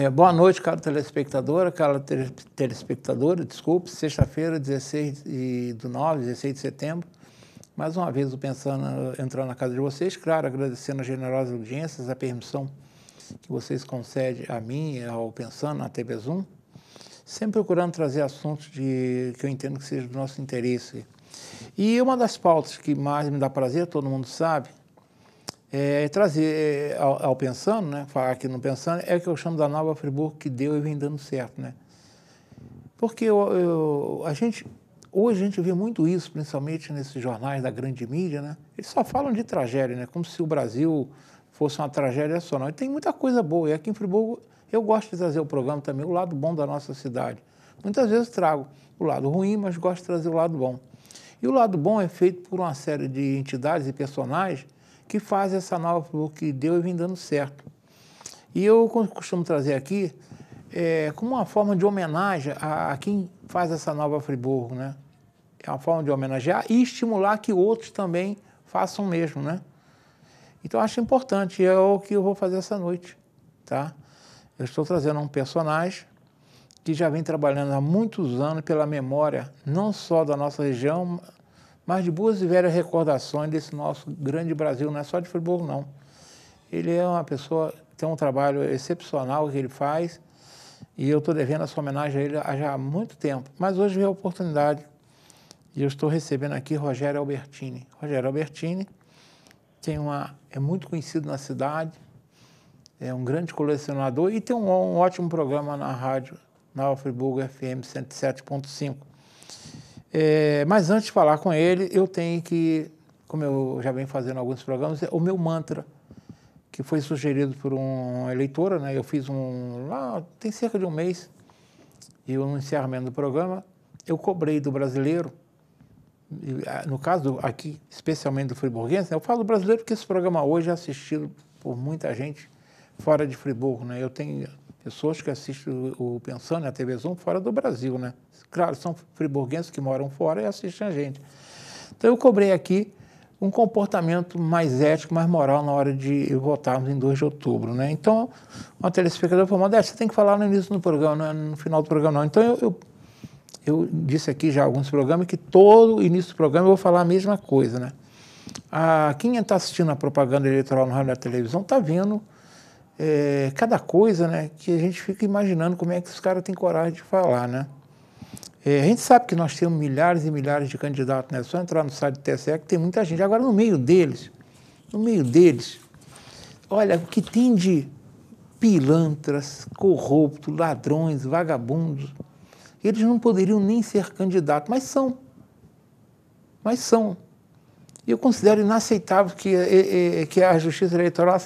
É, boa noite, caro telespectadora, cara telespectadora, desculpe, sexta-feira, 16 de, do 9, 16 de setembro. Mais uma vez, o Pensando entrando na casa de vocês, claro, agradecendo as generosas audiências, a permissão que vocês concedem a mim, ao Pensando, na TV Zoom, sempre procurando trazer assuntos de, que eu entendo que seja do nosso interesse. E uma das pautas que mais me dá prazer, todo mundo sabe, é, trazer é, ao, ao, pensando, né, falar aqui no pensando, é que eu chamo da Nova Friburgo que deu e vem dando certo, né? Porque eu, eu, a gente, hoje a gente vê muito isso, principalmente nesses jornais da grande mídia, né? Eles só falam de tragédia, né? Como se o Brasil fosse uma tragédia só. Não, e tem muita coisa boa. E aqui em Friburgo eu gosto de trazer o programa também, o lado bom da nossa cidade. Muitas vezes trago o lado ruim, mas gosto de trazer o lado bom. E o lado bom é feito por uma série de entidades e personagens que faz essa nova flor que deu e vem dando certo. E eu costumo trazer aqui é, como uma forma de homenagem a, a quem faz essa nova Friburgo, né? É uma forma de homenagear e estimular que outros também façam o mesmo, né? Então acho importante, é o que eu vou fazer essa noite, tá? Eu estou trazendo um personagem que já vem trabalhando há muitos anos pela memória, não só da nossa região, mas de boas e velhas recordações desse nosso grande Brasil, não é só de Friburgo, não. Ele é uma pessoa, tem um trabalho excepcional que ele faz, e eu estou devendo essa homenagem a ele há já muito tempo. Mas hoje veio a oportunidade, e eu estou recebendo aqui Rogério Albertini. Rogério Albertini tem uma, é muito conhecido na cidade, é um grande colecionador e tem um, um ótimo programa na rádio, na Friburgo FM 107.5. É, mas antes de falar com ele, eu tenho que, como eu já venho fazendo alguns programas, é o meu mantra, que foi sugerido por uma eleitora, né? Eu fiz um. lá, tem cerca de um mês, e eu, no encerramento do programa, eu cobrei do brasileiro, no caso aqui, especialmente do friburguense, né? eu falo brasileiro porque esse programa hoje é assistido por muita gente fora de Friburgo, né? Eu tenho pessoas que assistem o, o Pensando na TV Zoom fora do Brasil, né? Claro, são friburguenses que moram fora e assistem a gente. Então eu cobrei aqui um comportamento mais ético, mais moral na hora de votarmos em 2 de outubro, né? Então, uma telespectadora falou, Modéstia, você tem que falar no início do programa, não é no final do programa, não. Então eu, eu, eu disse aqui já alguns programas que todo início do programa eu vou falar a mesma coisa, né? Ah, quem está assistindo a propaganda eleitoral no rádio na televisão está vendo é, cada coisa né, que a gente fica imaginando como é que os caras têm coragem de falar. Né? É, a gente sabe que nós temos milhares e milhares de candidatos, né? É só entrar no site do TSE que tem muita gente. Agora, no meio deles, no meio deles, olha, o que tem de pilantras, corruptos, ladrões, vagabundos, eles não poderiam nem ser candidatos, mas são. Mas são. Eu considero inaceitável que, é, é, que a justiça eleitoral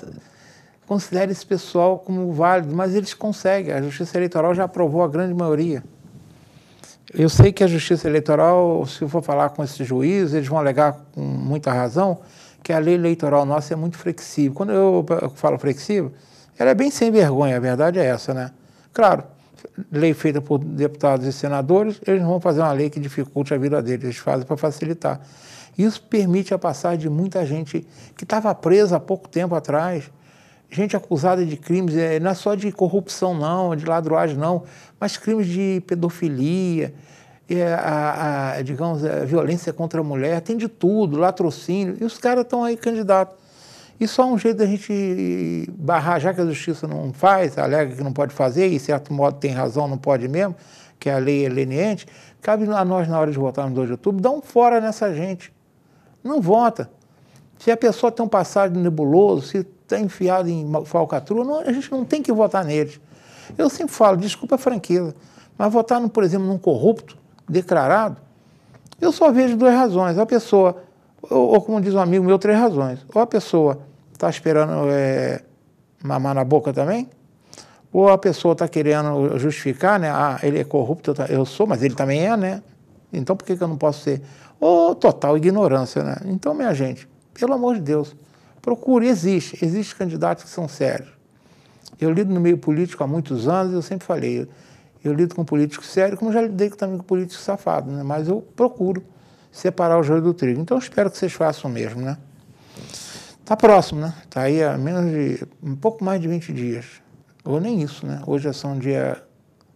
considera esse pessoal como válido, mas eles conseguem. A Justiça Eleitoral já aprovou a grande maioria. Eu sei que a Justiça Eleitoral, se eu for falar com esses juízes, eles vão alegar com muita razão que a lei eleitoral nossa é muito flexível. Quando eu falo flexível, ela é bem sem vergonha, a verdade é essa, né? Claro, lei feita por deputados e senadores, eles não vão fazer uma lei que dificulte a vida deles, eles fazem para facilitar. Isso permite a passagem de muita gente que estava presa há pouco tempo atrás, gente acusada de crimes, é, não é só de corrupção, não, de ladroagem, não, mas crimes de pedofilia, é, a, a, digamos, a é, violência contra a mulher, tem de tudo, latrocínio, e os caras estão aí candidatos. e só um jeito da gente barrar, já que a justiça não faz, alega que não pode fazer, e certo modo tem razão, não pode mesmo, que a lei é leniente, cabe a nós, na hora de votar no 2 de outubro, dar um fora nessa gente. Não vota. Se a pessoa tem um passado nebuloso, se está enfiado em falcatrua, não, a gente não tem que votar neles. Eu sempre falo, desculpa a franqueza, mas votar, no, por exemplo, num corrupto declarado, eu só vejo duas razões. A pessoa, ou, ou como diz um amigo meu, três razões. Ou a pessoa está esperando é, mamar na boca também, ou a pessoa está querendo justificar, né? Ah, ele é corrupto, eu sou, mas ele também é, né? Então por que, que eu não posso ser? Ou total ignorância, né? Então, minha gente, pelo amor de Deus. Procure, existe. Existem candidatos que são sérios. Eu lido no meio político há muitos anos e eu sempre falei, eu, eu lido com político sério, como já lidei também com político safado, né? mas eu procuro separar o joio do trigo. Então espero que vocês façam o mesmo, né? Tá próximo, né? Tá aí a menos de um pouco mais de 20 dias. Ou nem isso, né? Hoje é só um dia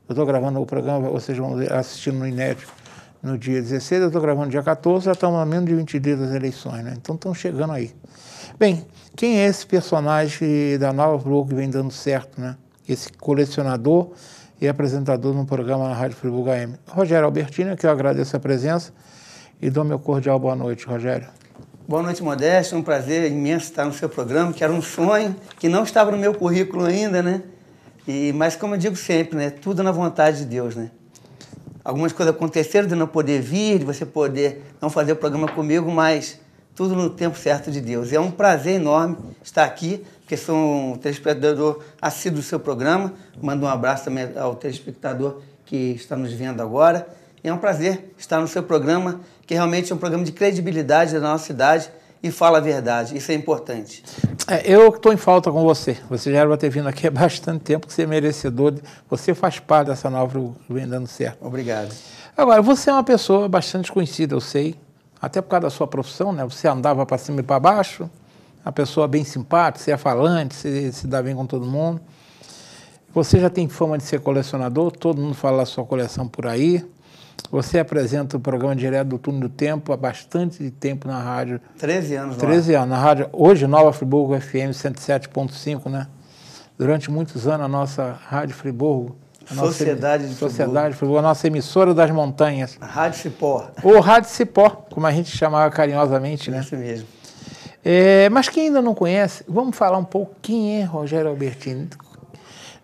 eu estou gravando o programa, vocês vão assistindo no Inédito no dia 16, eu estou gravando dia 14, já estamos a menos de 20 dias das eleições, né? Então estão chegando aí. Bem, quem é esse personagem da Nova Flow que vem dando certo, né? Esse colecionador e apresentador no programa na Rádio Friburgo AM. Rogério Albertini, que eu agradeço a presença e dou meu cordial boa noite, Rogério. Boa noite, Modesto. É um prazer imenso estar no seu programa, que era um sonho, que não estava no meu currículo ainda, né? E, mas como eu digo sempre, né? Tudo na vontade de Deus, né? Algumas coisas aconteceram de não poder vir, de você poder não fazer o programa comigo, mas tudo no tempo certo de Deus. E é um prazer enorme estar aqui, porque sou um telespectador assíduo do seu programa. Mando um abraço também ao telespectador que está nos vendo agora. E é um prazer estar no seu programa, que realmente é um programa de credibilidade da nossa cidade e fala a verdade. Isso é importante. É, eu estou em falta com você. Você já era para ter vindo aqui há bastante tempo, que você é merecedor. De, você faz parte dessa nova que vem dando certo. Obrigado. Agora, você é uma pessoa bastante conhecida, eu sei até por causa da sua profissão, né? Você andava para cima e para baixo, a pessoa bem simpática, você é falante, você se dá bem com todo mundo. Você já tem fama de ser colecionador, todo mundo fala da sua coleção por aí. Você apresenta o programa direto do Túnel do Tempo há bastante tempo na rádio. 13 anos, 13 anos, na rádio. Hoje, Nova Friburgo FM 107.5, né? Durante muitos anos, a nossa Rádio Friburgo Sociedade de Sociedade de Futebol, a nossa emissora das montanhas. Rádio Cipó. Ou Rádio Cipó, como a gente chamava carinhosamente, né? Isso mesmo. É, mas quem ainda não conhece, vamos falar um pouco quem é Rogério Albertini.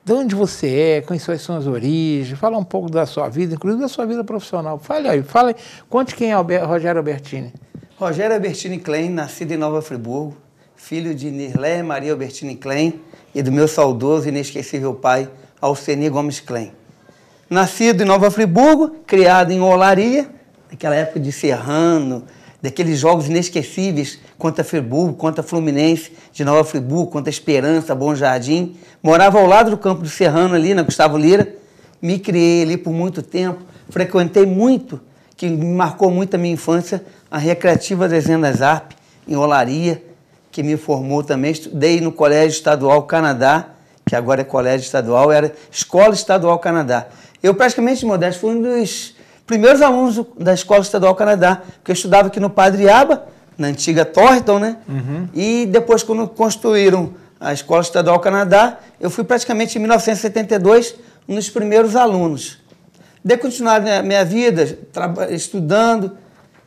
De onde você é, quais são as origens, fala um pouco da sua vida, inclusive da sua vida profissional. Fale aí, fale, conte quem é Albert, Rogério Albertini. Rogério Albertini Klein, nascido em Nova Friburgo, filho de Nirlé Maria Albertini Klein e do meu saudoso e inesquecível pai, Alceni Gomes Klein. Nascido em Nova Friburgo, criado em Olaria, naquela época de Serrano, daqueles jogos inesquecíveis contra Friburgo, contra Fluminense, de Nova Friburgo, contra Esperança, Bom Jardim. Morava ao lado do campo do Serrano ali, na Gustavo Lira. Me criei ali por muito tempo, frequentei muito, que me marcou muito a minha infância, a Recreativa Dezenas Arp, em Olaria, que me formou também. Estudei no Colégio Estadual Canadá, que agora é Colégio Estadual, era Escola Estadual Canadá. Eu, praticamente, Modesto, fui um dos primeiros alunos da Escola Estadual Canadá, porque eu estudava aqui no Padreaba, na antiga Thornton, né? Uhum. E depois, quando construíram a Escola Estadual Canadá, eu fui praticamente, em 1972, um dos primeiros alunos. De continuar a minha vida estudando.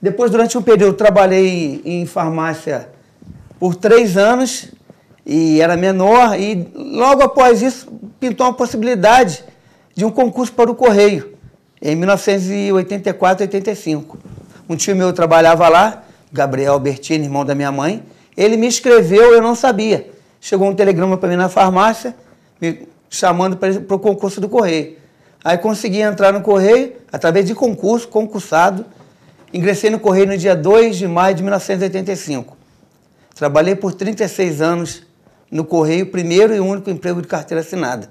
Depois, durante um período, trabalhei em farmácia por três anos e era menor, e logo após isso pintou uma possibilidade de um concurso para o Correio, em 1984, 85. Um tio meu trabalhava lá, Gabriel Bertini, irmão da minha mãe, ele me escreveu, eu não sabia. Chegou um telegrama para mim na farmácia, me chamando para o concurso do Correio. Aí consegui entrar no Correio, através de concurso, concursado. Ingressei no Correio no dia 2 de maio de 1985. Trabalhei por 36 anos no Correio, primeiro e único emprego de carteira assinada,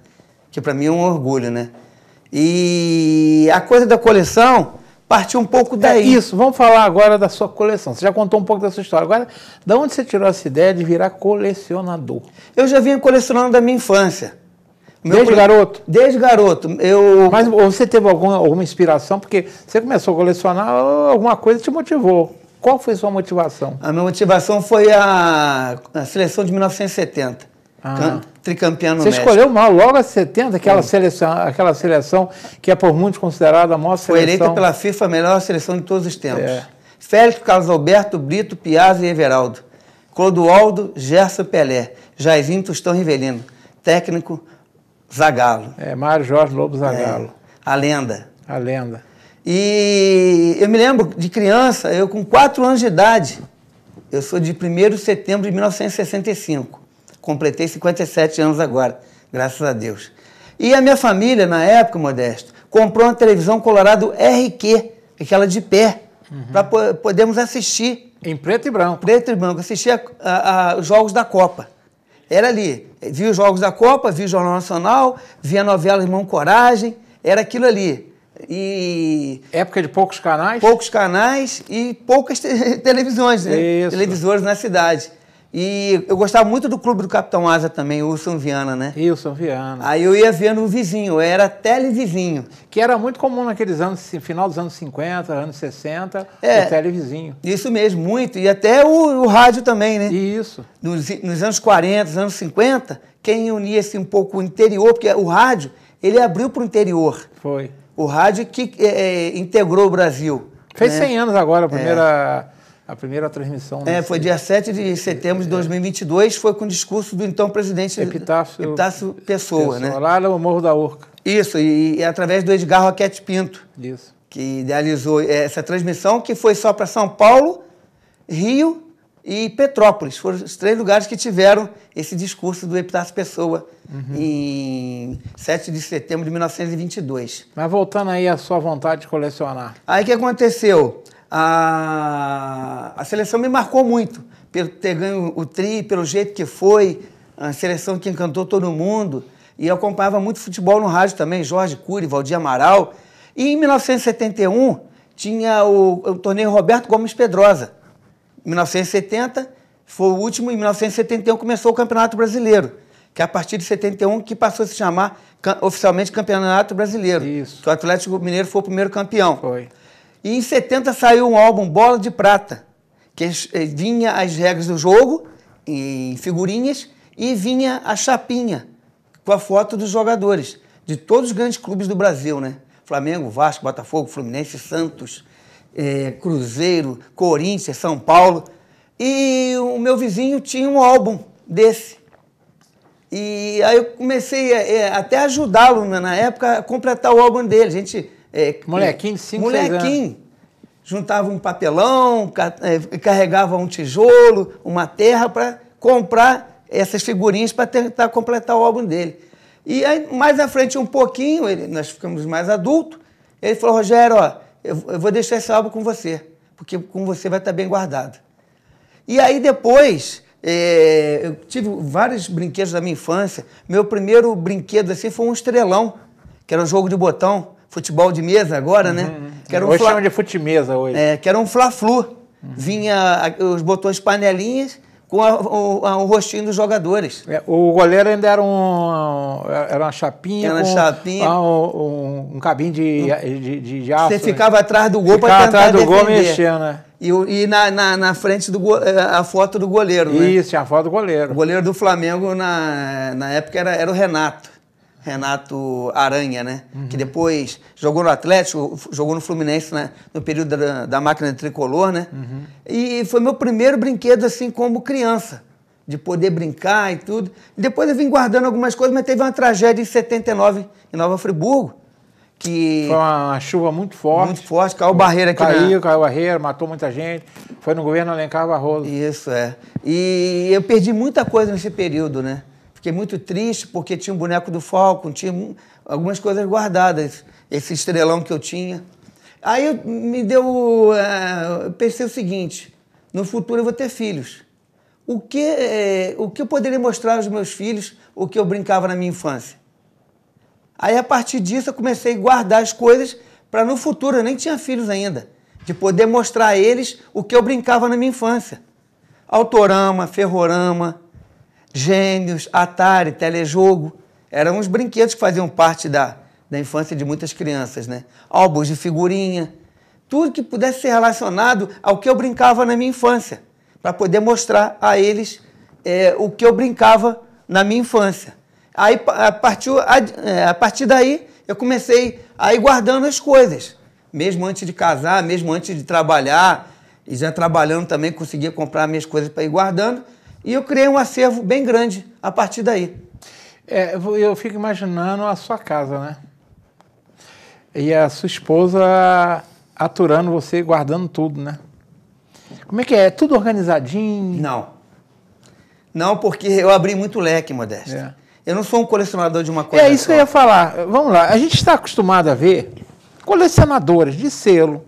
que para mim é um orgulho, né? E a coisa da coleção partiu um pouco é daí. É isso, vamos falar agora da sua coleção. Você já contou um pouco da sua história. Agora, da onde você tirou essa ideia de virar colecionador? Eu já vinha colecionando da minha infância. Meu desde garoto? Desde garoto. Eu... Mas você teve alguma, alguma inspiração? Porque você começou a colecionar, alguma coisa te motivou. Qual foi sua motivação? A minha motivação foi a, a seleção de 1970. Ah. Tricampeão no Você México. escolheu mal logo a 70, aquela, seleção, aquela seleção que é por muitos considerada a maior seleção. Foi eleita pela FIFA a melhor seleção de todos os tempos. É. Félix, Carlos Alberto, Brito, Piazza e Everaldo. Clodoaldo, Gerson Pelé. Jairzinho Tostão Rivelino. Técnico, Zagalo. É, Mário Jorge Lobo Zagalo. É. A lenda. A lenda. E eu me lembro de criança, eu com 4 anos de idade, eu sou de 1 de setembro de 1965, completei 57 anos agora, graças a Deus. E a minha família, na época, Modesto, comprou uma televisão colorado RQ, aquela de pé, uhum. para po podermos assistir. Em preto e branco. Preto e branco. Assistia os jogos da Copa. Era ali. Via os jogos da Copa, via o Jornal Nacional, via a novela Irmão Coragem. Era aquilo ali. E época de poucos canais? Poucos canais e poucas te televisões, né? Televisores na cidade. E eu gostava muito do clube do Capitão Asa também, o Wilson Viana, né? Wilson Viana. Aí eu ia vendo o vizinho, era televizinho. Que era muito comum naqueles anos, final dos anos 50, anos 60, é, o televizinho. Isso mesmo, muito. E até o, o rádio também, né? Isso. Nos, nos, anos 40, anos 50, quem unia-se um pouco o interior, porque o rádio, ele abriu para o interior. Foi. O rádio que é, é, integrou o Brasil. Fez né? 100 anos agora a é. primeira, é. a primeira transmissão. Né? É, foi dia 7 de setembro de 2022, é. foi com o discurso do então presidente Epitácio, Epitácio Pessoa, Pessoa, né? Lá no Morro da Urca. Isso, e, e através do Edgar Roquete Pinto. Isso. Que idealizou essa transmissão, que foi só para São Paulo, Rio e Petrópolis. Foram os três lugares que tiveram esse discurso do Epitácio Pessoa uhum. em 7 de setembro de 1922. Mas voltando aí à sua vontade de colecionar. Aí o que aconteceu? A, a seleção me marcou muito, pelo ter ganho o tri, pelo jeito que foi, a seleção que encantou todo mundo. E eu acompanhava muito futebol no rádio também, Jorge Cury, Valdir Amaral. E em 1971 tinha o, o torneio Roberto Gomes Pedrosa 1970 foi o último, em 1971 começou o Campeonato Brasileiro, que é a partir de 71 que passou a se chamar oficialmente Campeonato Brasileiro. Isso. Que o Atlético Mineiro foi o primeiro campeão. Foi. E em 70 saiu um álbum Bola de Prata, que eh, vinha as regras do jogo em figurinhas e vinha a chapinha com a foto dos jogadores de todos os grandes clubes do Brasil, né? Flamengo, Vasco, Botafogo, Fluminense, Santos, é, Cruzeiro, Corinthians, São Paulo. E o meu vizinho tinha um álbum desse. E aí eu comecei é, até ajudá-lo na época a completar o álbum dele. A gente. É, molequinho de 5 Molequinho. Juntava um papelão, é, carregava um tijolo, uma terra para comprar essas figurinhas para tentar completar o álbum dele. E aí, mais à frente um pouquinho, ele, nós ficamos mais adultos, ele falou, Rogério, ó, eu, eu vou deixar esse álbum com você, porque com você vai estar bem guardado. E aí depois, é, eu tive vários brinquedos da minha infância. Meu primeiro brinquedo assim foi um estrelão, que era um jogo de botão, futebol de mesa agora, né? uhum, né? Que era um hoje fla... chama de fute mesa hoje. É, que era um fla-flu. Uhum. Vinha os botões panelinhas com a, o, a, o, rostinho dos jogadores. É, o goleiro ainda era, um, era uma chapinha. Era uma chapinha. Ah, um, um, um cabinho de, de, de, de aço. Você né? ficava atrás do gol para tentar atrás do defender. gol mexendo, né? E, e na, na, na, frente do eh, a foto do goleiro, Isso, né? Isso, a foto do goleiro. O goleiro do Flamengo, na, na época, era, era o Renato. Renato Aranha, né? Uhum. Que depois jogou no Atlético, jogou no Fluminense né? no período da, da máquina de tricolor, né? Uhum. E foi meu primeiro brinquedo, assim, como criança, de poder brincar e tudo. E depois eu vim guardando algumas coisas, mas teve uma tragédia em 79, em Nova Friburgo, que... Foi uma chuva muito forte. Muito forte, caiu barreira aqui. Caiu, na... caiu barreira, matou muita gente. Foi no governo Alencar Barroso. Isso, é. E eu perdi muita coisa nesse período, né? Fiquei muito triste porque tinha um boneco do Falcon, tinha algumas coisas guardadas, esse estrelão que eu tinha. Aí me deu. Uh, pensei o seguinte: no futuro eu vou ter filhos. O que, é, o que eu poderia mostrar aos meus filhos o que eu brincava na minha infância? Aí a partir disso eu comecei a guardar as coisas para no futuro, eu nem tinha filhos ainda, de poder mostrar a eles o que eu brincava na minha infância. Autorama, ferrorama, Gênios, Atari, telejogo, eram os brinquedos que faziam parte da, da infância de muitas crianças, né? Álbuns de figurinha, tudo que pudesse ser relacionado ao que eu brincava na minha infância, para poder mostrar a eles é, o que eu brincava na minha infância. Aí, a partir, a, é, a partir daí, eu comecei a ir guardando as coisas, mesmo antes de casar, mesmo antes de trabalhar, e já trabalhando também conseguia comprar minhas coisas para ir guardando. E eu criei um acervo bem grande a partir daí. É, eu fico imaginando a sua casa, né? E a sua esposa aturando você, guardando tudo, né? Como é que é? é tudo organizadinho? Não. Não, porque eu abri muito leque, Modesto. É. Eu não sou um colecionador de uma coisa. É isso só. que eu ia falar. Vamos lá. A gente está acostumado a ver colecionadores de selo,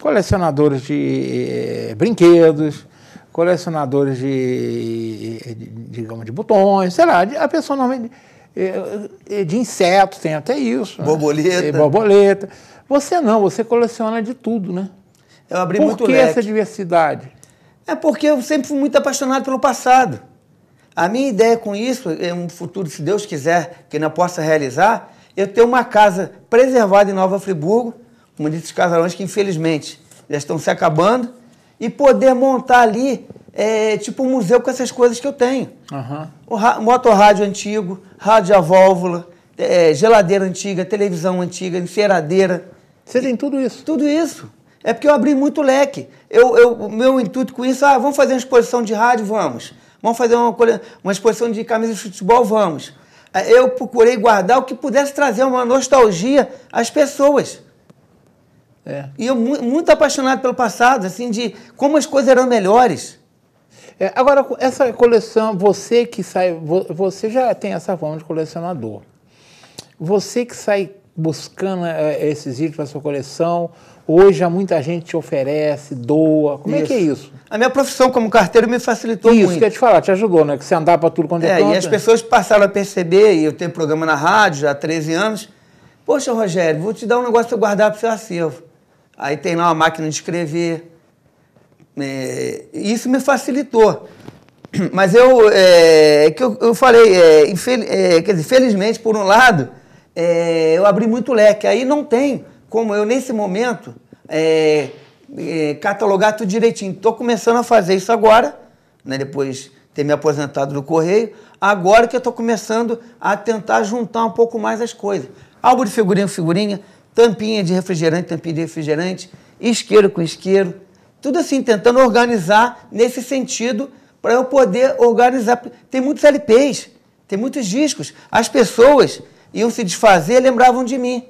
colecionadores de eh, brinquedos, colecionadores de, de, digamos, de botões, sei lá, a pessoa normalmente eh, eh, de insetos, tem até isso. Né? Borboleta. Né? Borboleta. Você não, você coleciona de tudo, né? Eu abri Por muito que leque. essa diversidade? É porque eu sempre fui muito apaixonado pelo passado. A minha ideia com isso, é um futuro, se Deus quiser, que ainda possa realizar, é eu ter uma casa preservada em Nova Friburgo, como um desses casarões que infelizmente já estão se acabando, e poder montar ali é, tipo um museu com essas coisas que eu tenho. Uhum. O antigo, rádio a válvula, é, geladeira antiga, televisão antiga, enceradeira. Você tem tudo isso? Tudo isso. É porque eu abri muito leque. Eu, eu, o meu intuito com isso, ah, vamos fazer uma exposição de rádio? Vamos. Vamos fazer uma, uma exposição de camisas de futebol? Vamos. É, eu procurei guardar o que pudesse trazer uma nostalgia às pessoas. É. E eu muito apaixonado pelo passado, assim, de como as coisas eram melhores. É, agora, essa coleção, você que sai, você já tem essa forma de colecionador. Você que sai buscando é, esses itens para sua coleção, hoje há muita gente te oferece, doa. Como isso. é que é isso? A minha profissão como carteiro me facilitou isso, muito. Isso que eu te falar, te ajudou, né? Que você andava para tudo quanto é, é E as né? pessoas passaram a perceber, e eu tenho programa na rádio já há 13 anos. Poxa, Rogério, vou te dar um negócio para guardar para o seu acervo. Aí tem lá uma máquina de escrever. É, isso me facilitou. Mas eu, é, é, que eu, eu falei, é, infel, é, quer dizer, felizmente, por um lado, é, eu abri muito leque. Aí não tem como eu, nesse momento, é, catalogar tudo direitinho. Estou começando a fazer isso agora, né, depois ter me aposentado do Correio, agora que eu estou começando a tentar juntar um pouco mais as coisas. Álbum de figurinha, figurinha, tampinha de refrigerante, tampinha de refrigerante, isqueiro com isqueiro, tudo assim, tentando organizar nesse sentido para eu poder organizar. Tem muitos LPs, tem muitos discos. As pessoas iam se desfazer, lembravam de mim.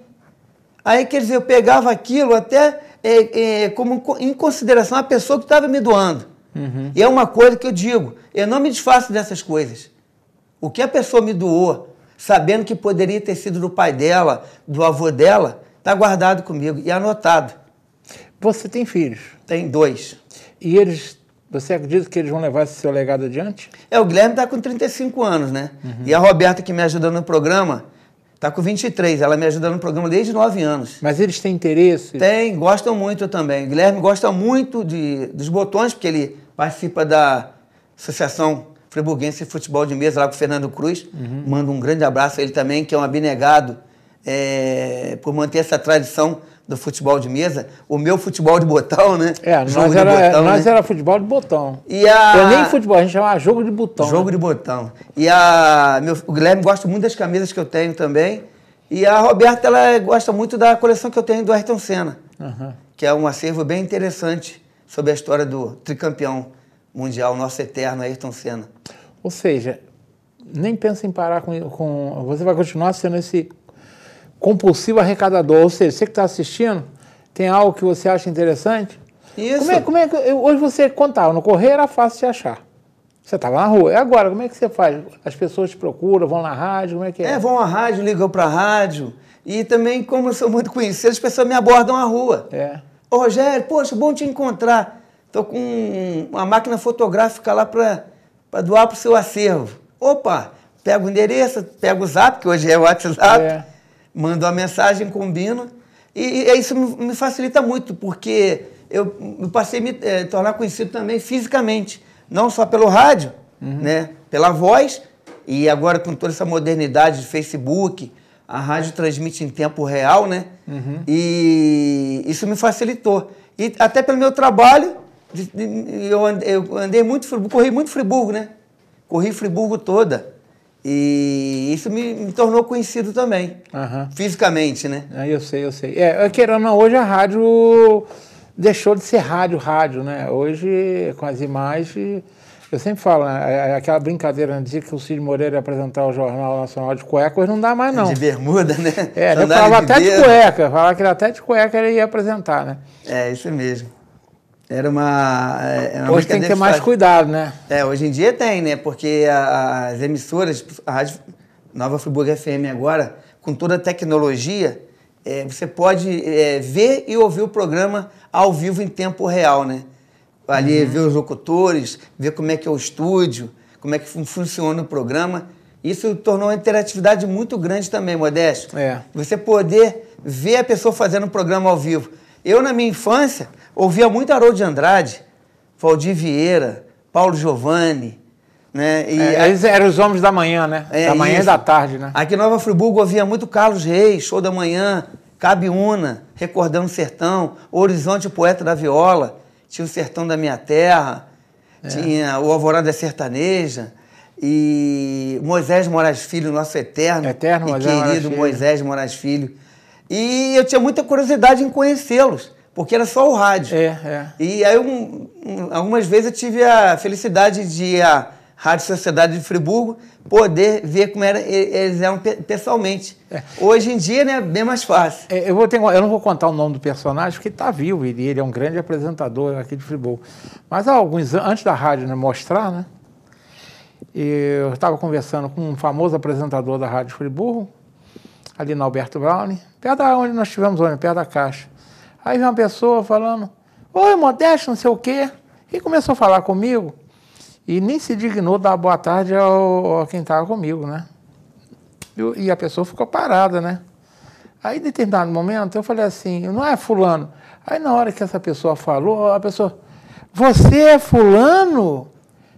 Aí, quer dizer, eu pegava aquilo até é, é, como em consideração a pessoa que estava me doando. Uhum. E é uma coisa que eu digo, eu não me desfaço dessas coisas. O que a pessoa me doou, sabendo que poderia ter sido do pai dela, do avô dela, Está guardado comigo e anotado. Você tem filhos? Tem dois. E eles, você acredita que eles vão levar esse seu legado adiante? É, o Guilherme está com 35 anos, né? Uhum. E a Roberta, que me ajuda no programa, Está com 23, ela me ajuda no programa desde 9 anos. Mas eles têm interesse? Tem, gostam muito também. O Guilherme gosta muito de, dos botões, porque ele participa da Associação Friburguense de Futebol de Mesa, lá com o Fernando Cruz. Uhum. Mando um grande abraço a ele também, que é um abnegado é, por manter essa tradição do futebol de mesa, o meu futebol de botão, né? É, jogo nós, era, botão, nós né? era futebol de botão. E a... Eu nem futebol, a gente chamava jogo de botão. Jogo né? de botão. E a... Meu, o Guilherme gosta muito das camisas que eu tenho também. E a Roberta, ela gosta muito da coleção que eu tenho do Ayrton Senna, uhum. que é um acervo bem interessante sobre a história do tricampeão mundial, nosso eterno Ayrton Senna. Ou seja, nem pensa em parar com... com... Você vai continuar sendo esse compulsivo arrecadador. Ou seja, você que está assistindo, tem algo que você acha interessante? Isso. Como é, como é que, eu, hoje você contava, no correio era fácil de achar. Você estava na rua. E agora, como é que você faz? As pessoas te procuram, vão na rádio, como é que é? É, vão à rádio, ligam para a rádio. E também, como eu sou muito conhecido, as pessoas me abordam na rua. É. Ô, Rogério, poxa, bom te encontrar. Estou com uma máquina fotográfica lá para doar para o seu acervo. Opa, pega o endereço, pega o zap, que hoje é o WhatsApp. É mando a mensagem, combino. E, e isso me, facilita muito, porque eu, eu passei a me é, tornar conhecido também fisicamente, não só pelo rádio, uhum. né? pela voz, e agora com toda essa modernidade de Facebook, a rádio transmite em tempo real, né? Uhum. E isso me facilitou. E até pelo meu trabalho, eu andei, eu andei muito, corri muito Friburgo, né? Corri Friburgo toda. E isso me, me tornou conhecido também, uhum. fisicamente, né? É, eu sei, eu sei. É, é querendo hoje a rádio deixou de ser rádio, rádio, né? Hoje, com as imagens, eu sempre falo, né? É, aquela brincadeira de né? dizer que o Cid Moreira ia apresentar o Jornal Nacional de cueca, hoje não dá mais, não. De bermuda, né? É, eu falava de até de cueca, falava que até de cueca ele ia apresentar, né? É, isso mesmo. Era uma. É, era uma hoje tem que ter mais cuidado, né? É, hoje em dia tem, né? Porque as emissoras, tipo, a Rádio Nova Friburgo FM agora, com toda a tecnologia, é, você pode é, ver e ouvir o programa ao vivo em tempo real, né? Ali uhum. ver os locutores, ver como é que é o estúdio, como é que fun funciona o programa. Isso tornou uma interatividade muito grande também, Modesto. É. Você poder ver a pessoa fazendo um programa ao vivo. Eu, na minha infância, Ouvia muito Haroldo de Andrade, Valdir Vieira, Paulo Giovanni, né? E é, eles eram os homens da manhã, né? É, da manhã isso. e da tarde, né? Aqui em Nova Friburgo ouvia muito Carlos Reis, Show da Manhã, Cabiúna, Recordando o Sertão, Horizonte Poeta da Viola, tinha o Sertão da Minha Terra, é. tinha o Alvorada é Sertaneja e Moisés Moraes Filho, nosso eterno, eterno e Moisés querido Moraes Moisés Moraes Filho. E eu tinha muita curiosidade em conhecê-los porque era só o rádio. É, é. E aí, um, um, algumas vezes eu tive a felicidade de ir à Rádio Sociedade de Friburgo poder ver como era, eles eram pessoalmente. É. Hoje em dia, né, é bem mais fácil. É, eu, vou ter, eu não vou contar o nome do personagem, porque está vivo, ele, ele é um grande apresentador aqui de Friburgo. Mas há alguns anos, antes da rádio né, mostrar, né, eu estava conversando com um famoso apresentador da Rádio Friburgo, ali na Alberto Browning, perto da onde nós tivemos, onde, perto da Caixa. Aí uma pessoa falando, oi, Modesto, não sei o quê. E começou a falar comigo. E nem se dignou dar boa tarde ao, a quem estava comigo, né? Eu, e a pessoa ficou parada, né? Aí, em determinado momento, eu falei assim, não é fulano. Aí, na hora que essa pessoa falou, a pessoa, você é fulano?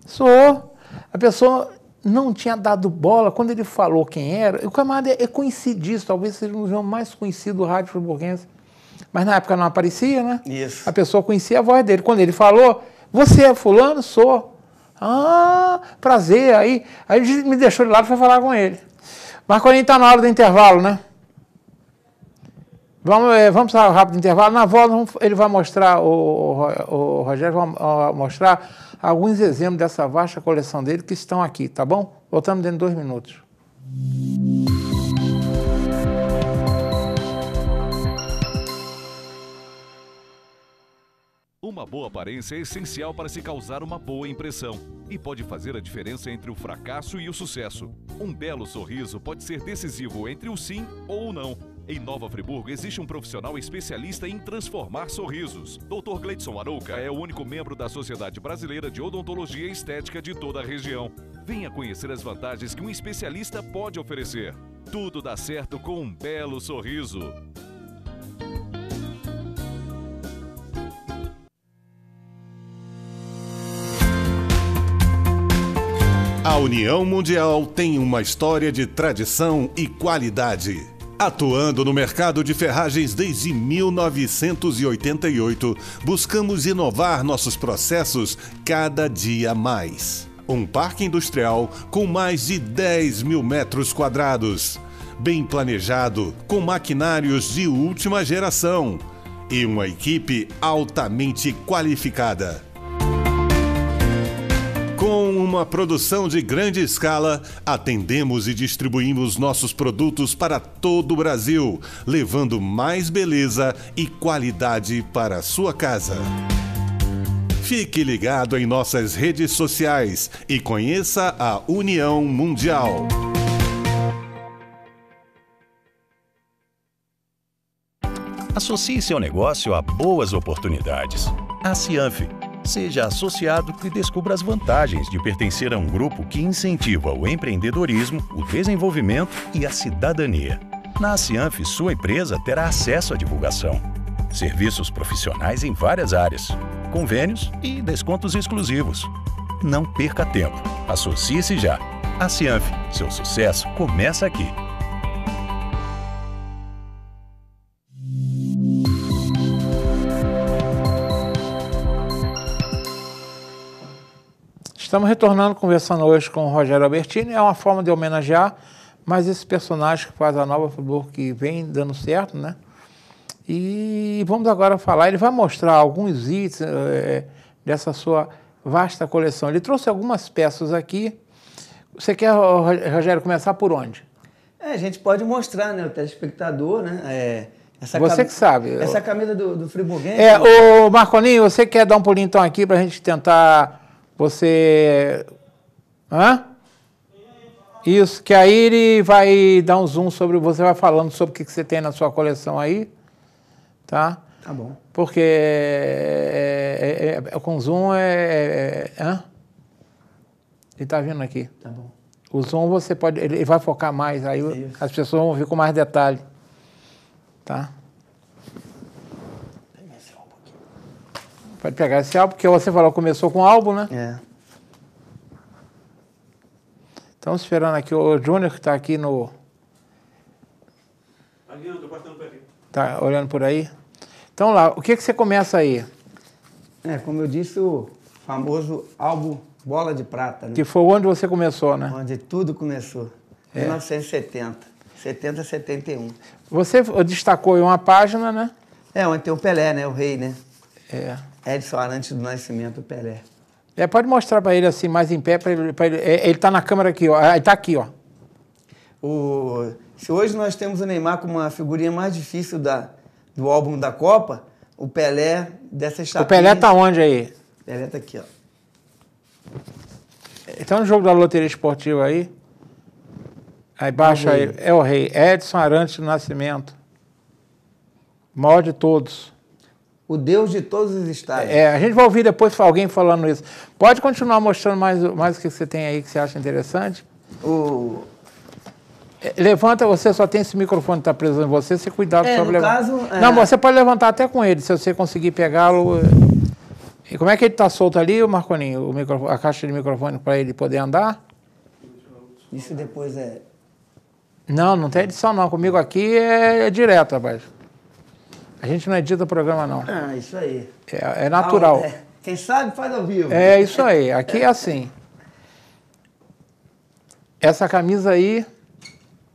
Sou. A pessoa não tinha dado bola. Quando ele falou quem era, o camarada é conhecidíssimo, talvez seja um dos mais conhecidos do rádio fluminense. Mas na época não aparecia, né? Isso. A pessoa conhecia a voz dele. Quando ele falou, você é fulano? Sou. Ah, prazer. Aí, aí me deixou de lado e foi falar com ele. Mas gente está na hora do intervalo, né? Vamos, eh, vamos para o rápido intervalo. Na volta, ele vai mostrar, o, o, o Rogério vai mostrar alguns exemplos dessa vasta coleção dele que estão aqui, tá bom? Voltamos dentro de dois minutos. Uma boa aparência é essencial para se causar uma boa impressão e pode fazer a diferença entre o fracasso e o sucesso. Um belo sorriso pode ser decisivo entre o sim ou o não. Em Nova Friburgo existe um profissional especialista em transformar sorrisos. Dr. Gleidson Arouca é o único membro da Sociedade Brasileira de Odontologia Estética de toda a região. Venha conhecer as vantagens que um especialista pode oferecer. Tudo dá certo com um belo sorriso. A União Mundial tem uma história de tradição e qualidade. Atuando no mercado de ferragens desde 1988, buscamos inovar nossos processos cada dia mais. Um parque industrial com mais de 10 mil metros quadrados. Bem planejado, com maquinários de última geração. E uma equipe altamente qualificada. Com uma produção de grande escala, atendemos e distribuímos nossos produtos para todo o Brasil, levando mais beleza e qualidade para a sua casa. Fique ligado em nossas redes sociais e conheça a União Mundial. Associe seu negócio a boas oportunidades. A Cianfi. Seja associado e descubra as vantagens de pertencer a um grupo que incentiva o empreendedorismo, o desenvolvimento e a cidadania. Na Cianf, sua empresa terá acesso à divulgação, serviços profissionais em várias áreas, convênios e descontos exclusivos. Não perca tempo. Associe-se já. Cianf, seu sucesso começa aqui. Estamos retornando, conversando hoje com o Rogério Albertini. É uma forma de homenagear mas esse personagem que faz a nova flor que vem dando certo, né? E vamos agora falar. Ele vai mostrar alguns itens é, eh, dessa sua vasta coleção. Ele trouxe algumas peças aqui. Você quer, Rogério, começar por onde? É, a gente pode mostrar, né, o telespectador, né? É, essa você que sabe. Essa camisa do, do Friburguense. É, né? o Marconinho, você quer dar um pulinho então aqui para a gente tentar você. Hã? Isso, que aí ele vai dar um zoom sobre. Você vai falando sobre o que, você tem na sua coleção aí. Tá? Tá bom. Porque é, é, é, é com zoom é, é. é hã? Ele tá vindo aqui. Tá bom. O zoom você pode. Ele vai focar mais, aí Isso. as pessoas vão ver com mais detalhe. Tá? Pode pegar esse álbum, porque você falou começou com o álbum, né? É. Estamos esperando aqui o Júnior, que está aqui no. Ali estou passando por ali. Está olhando por aí? Então lá, o que, que você começa aí? É, como eu disse, o famoso álbum Bola de Prata. Né? Que foi onde você começou, né? Onde tudo começou. É. 1970. 70, 71. Você destacou em uma página, né? É, onde tem o Pelé, né? O rei, né? É. Edson Arantes do Nascimento Pelé. É, pode mostrar para ele assim, mais em pé, para ele, pra ele. É, ele está na câmera aqui, ó. Ah, ele está aqui, ó. O, se hoje nós temos o Neymar como uma figurinha mais difícil da, do álbum da Copa, o Pelé dessa chapinha... O Pelé tá onde aí? O Pelé tá aqui, ó. É, então no jogo da loteria esportiva aí. Aí baixa aí. É o rei. Edson Arantes do Nascimento. Maior de todos o Deus de todos os estados. É, a gente vai ouvir depois alguém falando isso. Pode continuar mostrando mais, mais o que você tem aí que você acha interessante? O... É, levanta, você só tem esse microfone que está preso em você, você cuidado é, sobre levantar. Caso, é... Não, você pode levantar até com ele, se você conseguir pegá-lo. É. E como é que ele está solto ali, o Marconinho? O A caixa de microfone para ele poder andar? Isso depois é. Não, não tem edição não. Comigo aqui é, é direto, rapaz. A gente não edita o programa, não. Ah, isso aí. É, é natural. Ah, é. Quem sabe faz ao vivo. É isso aí. Aqui é assim. Essa camisa aí.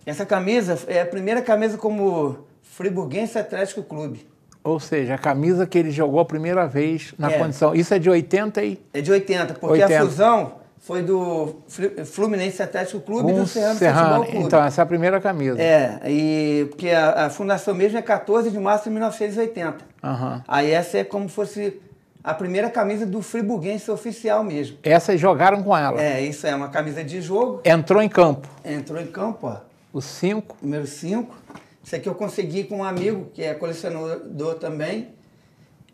Essa camisa é a primeira camisa como Friburguense Atlético Clube. Ou seja, a camisa que ele jogou a primeira vez na é. condição. Isso é de 80 e. É de 80, porque 80. a fusão foi do Fluminense Atlético Clube Com do Serrano, Serrano Futebol então, Clube. Então, essa é a primeira camisa. É, e porque a, a fundação mesmo é 14 de março de 1980. Uhum. Aí essa é como fosse a primeira camisa do Friburguense oficial mesmo. Essas jogaram com ela. É, isso é uma camisa de jogo. Entrou em campo. Entrou em campo, ó. O 5. Número 5. Isso aqui eu consegui com um amigo que é colecionador também.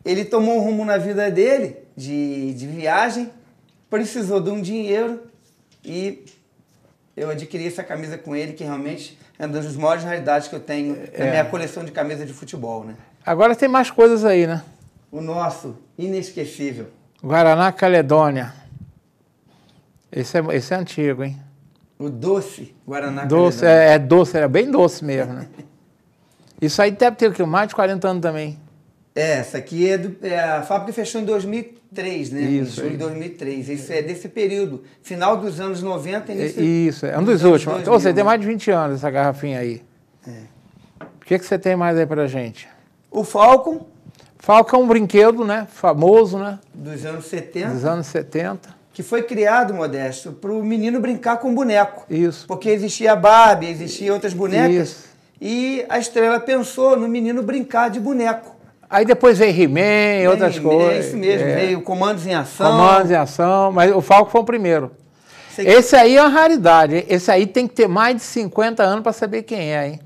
Ele tomou um rumo na vida dele, de, de viagem, precisou de um dinheiro e eu adquiri essa camisa com ele, que realmente é uma das maiores raridades que eu tenho é. na minha coleção de camisas de futebol, né? Agora tem mais coisas aí, né? O nosso, inesquecível. Guaraná Caledônia. Esse é, esse é antigo, hein? O doce Guaraná doce, Caledônia. É, é doce, é bem doce mesmo, né? Isso aí deve ter mais de 40 anos também. É, essa aqui é, do, é a fábrica fechou em 2003, né? Isso. Em 2003. Isso é desse período, final dos anos 90 início. É, isso, é um dos, últimos. Ou então, seja, tem mais de 20 anos essa garrafinha aí. É. O que, que você tem mais aí pra gente? O Falcon. Falcon é um brinquedo, né? Famoso, né? Dos anos 70. Dos anos 70 que foi criado, Modesto, para o menino brincar com boneco. Isso. Porque existia Barbie, existiam outras bonecas. Isso. E a estrela pensou no menino brincar de boneco. Aí depois veio He-Man e outras coisas. É isso mesmo, é. veio Comandos em Ação. Comandos em Ação, mas o Falco foi o primeiro. Sei Esse que... aí é uma raridade. Esse aí tem que ter mais de 50 anos para saber quem é, hein?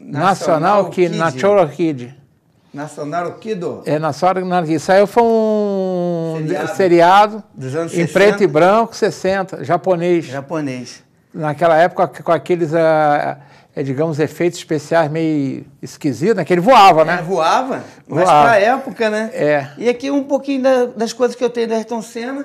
Nacional, Nacional Kid, Kid. Natural Kid. Nacional Kido? É, Nacional Kid. aí foi um seriado, seriado Dos anos em 60. preto e branco, 60, japonês. Japonês. Naquela época, com aqueles... Uh, é, digamos, efeitos especiais meio esquisitos, né? Que ele voava, né? É, voava, mas para pra época, né? É. E aqui um pouquinho da, das coisas que eu tenho do Ayrton Senna,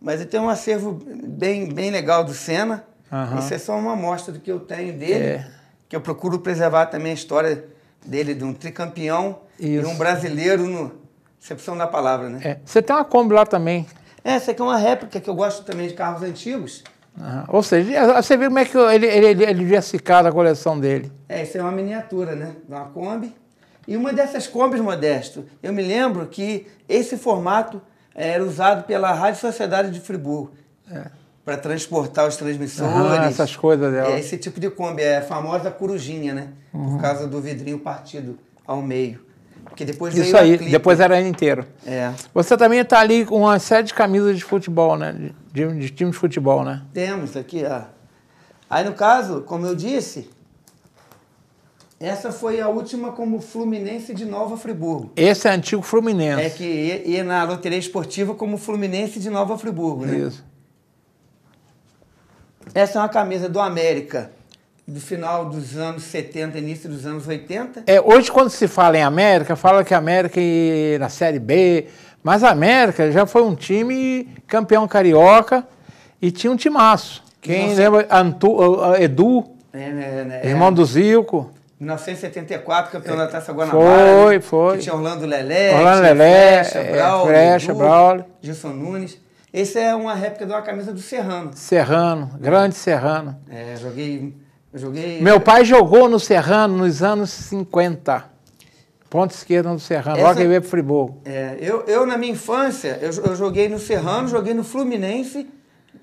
mas eu tenho um acervo bem, bem legal do Senna. Uhum. Isso é só uma amostra do que eu tenho dele, é. que eu procuro preservar também a história dele, de um tricampeão Isso. e um brasileiro no excepção da palavra, né? É. Você tem uma Kombi lá também. Essa aqui é uma réplica que eu gosto também de carros antigos. Uhum. Ou seja, é, você vê como é que ele, ele, ele diversificado a coleção dele. É, isso é uma miniatura, né? Uma Kombi. E uma dessas Kombis, Modesto, eu me lembro que esse formato é, era usado pela Rádio Sociedade de Friburgo. É. Para transportar os transmissores. Uhum, essas coisas dela. É, esse tipo de Kombi. É a famosa corujinha, né? Uhum. Por causa do vidrinho partido ao meio. Porque depois Isso aí, depois era inteiro. É. Você também está ali com uma série de camisas de futebol, né? De, de, de time de futebol, né? Temos aqui, ó. Aí no caso, como eu disse, essa foi a última como Fluminense de Nova Friburgo. Esse é antigo Fluminense. É que e, na loteria esportiva como Fluminense de Nova Friburgo, né? Isso. Essa é uma camisa do América do final dos anos 70, início dos anos 80. É, hoje, quando se fala em América, fala que a América na Série B, mas a América já foi um time campeão carioca e tinha um timaço. Quem Nossa. lembra? Antu, Edu, é, é, é, irmão do Zico. 1974, campeão da Taça Guanabara. Foi, foi. Que tinha Orlando Lelé, Orlando Lelé, Flecha, é, Braulio, Gilson Nunes. Esse é uma réplica de uma camisa do Serrano. Serrano, grande Serrano. É, joguei Joguei... Meu pai jogou no Serrano nos anos 50. Ponto esquerda do Serrano, Essa... logo ele veio para Friburgo. É, eu, eu, na minha infância, eu, eu joguei no Serrano, joguei no Fluminense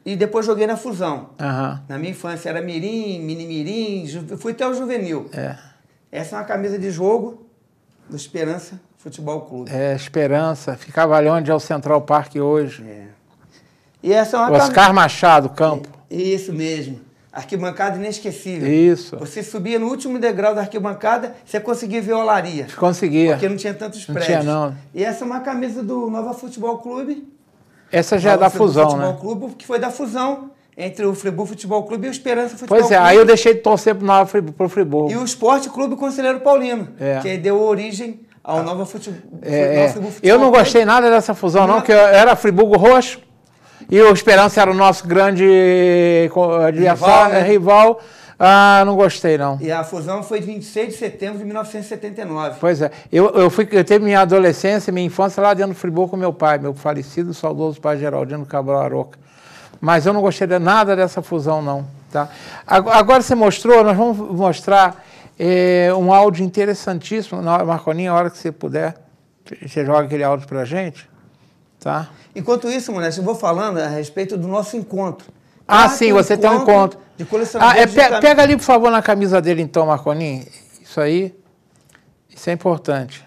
e depois joguei na Fusão. Uhum. Na minha infância era mirim, mini-mirim, ju... fui até o juvenil. É. Essa é uma camisa de jogo do Esperança Futebol Clube. É, Esperança. Ficava ali onde é o Central Park hoje. É. E essa é uma Oscar cam... Machado, campo. É, isso mesmo. Arquibancada inesquecível. Isso. Você subia no último degrau da arquibancada, você conseguia ver a olaria. Conseguia. Porque não tinha tantos não prédios. Não tinha, não. E essa é uma camisa do Nova Futebol Clube. Essa já é da fusão, Futebol né? Clube, que foi da fusão entre o Friburgo Futebol Clube e o Esperança Futebol Clube. Pois é, aí eu deixei de torcer para o Friburgo. E o Esporte Clube Conselheiro Paulino, é. que deu origem ao ah. Nova Futebol, é, Nova é. Futebol Eu não gostei nada dessa fusão, não, não porque era Friburgo Roxo e o Esperança era o nosso grande rival. Né? rival. Ah, não gostei, não. E a fusão foi de 26 de setembro de 1979. Pois é. Eu, eu, fui, eu teve minha adolescência, minha infância lá dentro do Friburgo com meu pai, meu falecido, saudoso pai Geraldino Cabral Aroca. Mas eu não gostei de nada dessa fusão, não. Tá? Agora você mostrou, nós vamos mostrar é, um áudio interessantíssimo. Marconinha, a hora que você puder, você joga aquele áudio para gente. Tá. Enquanto isso, Monésio, eu vou falando a respeito do nosso encontro. Ah, ah sim, você tem um encontro. De colecionadores ah, é, de Pega ali, por favor, na camisa dele, então, Marconin. Isso aí, isso é importante.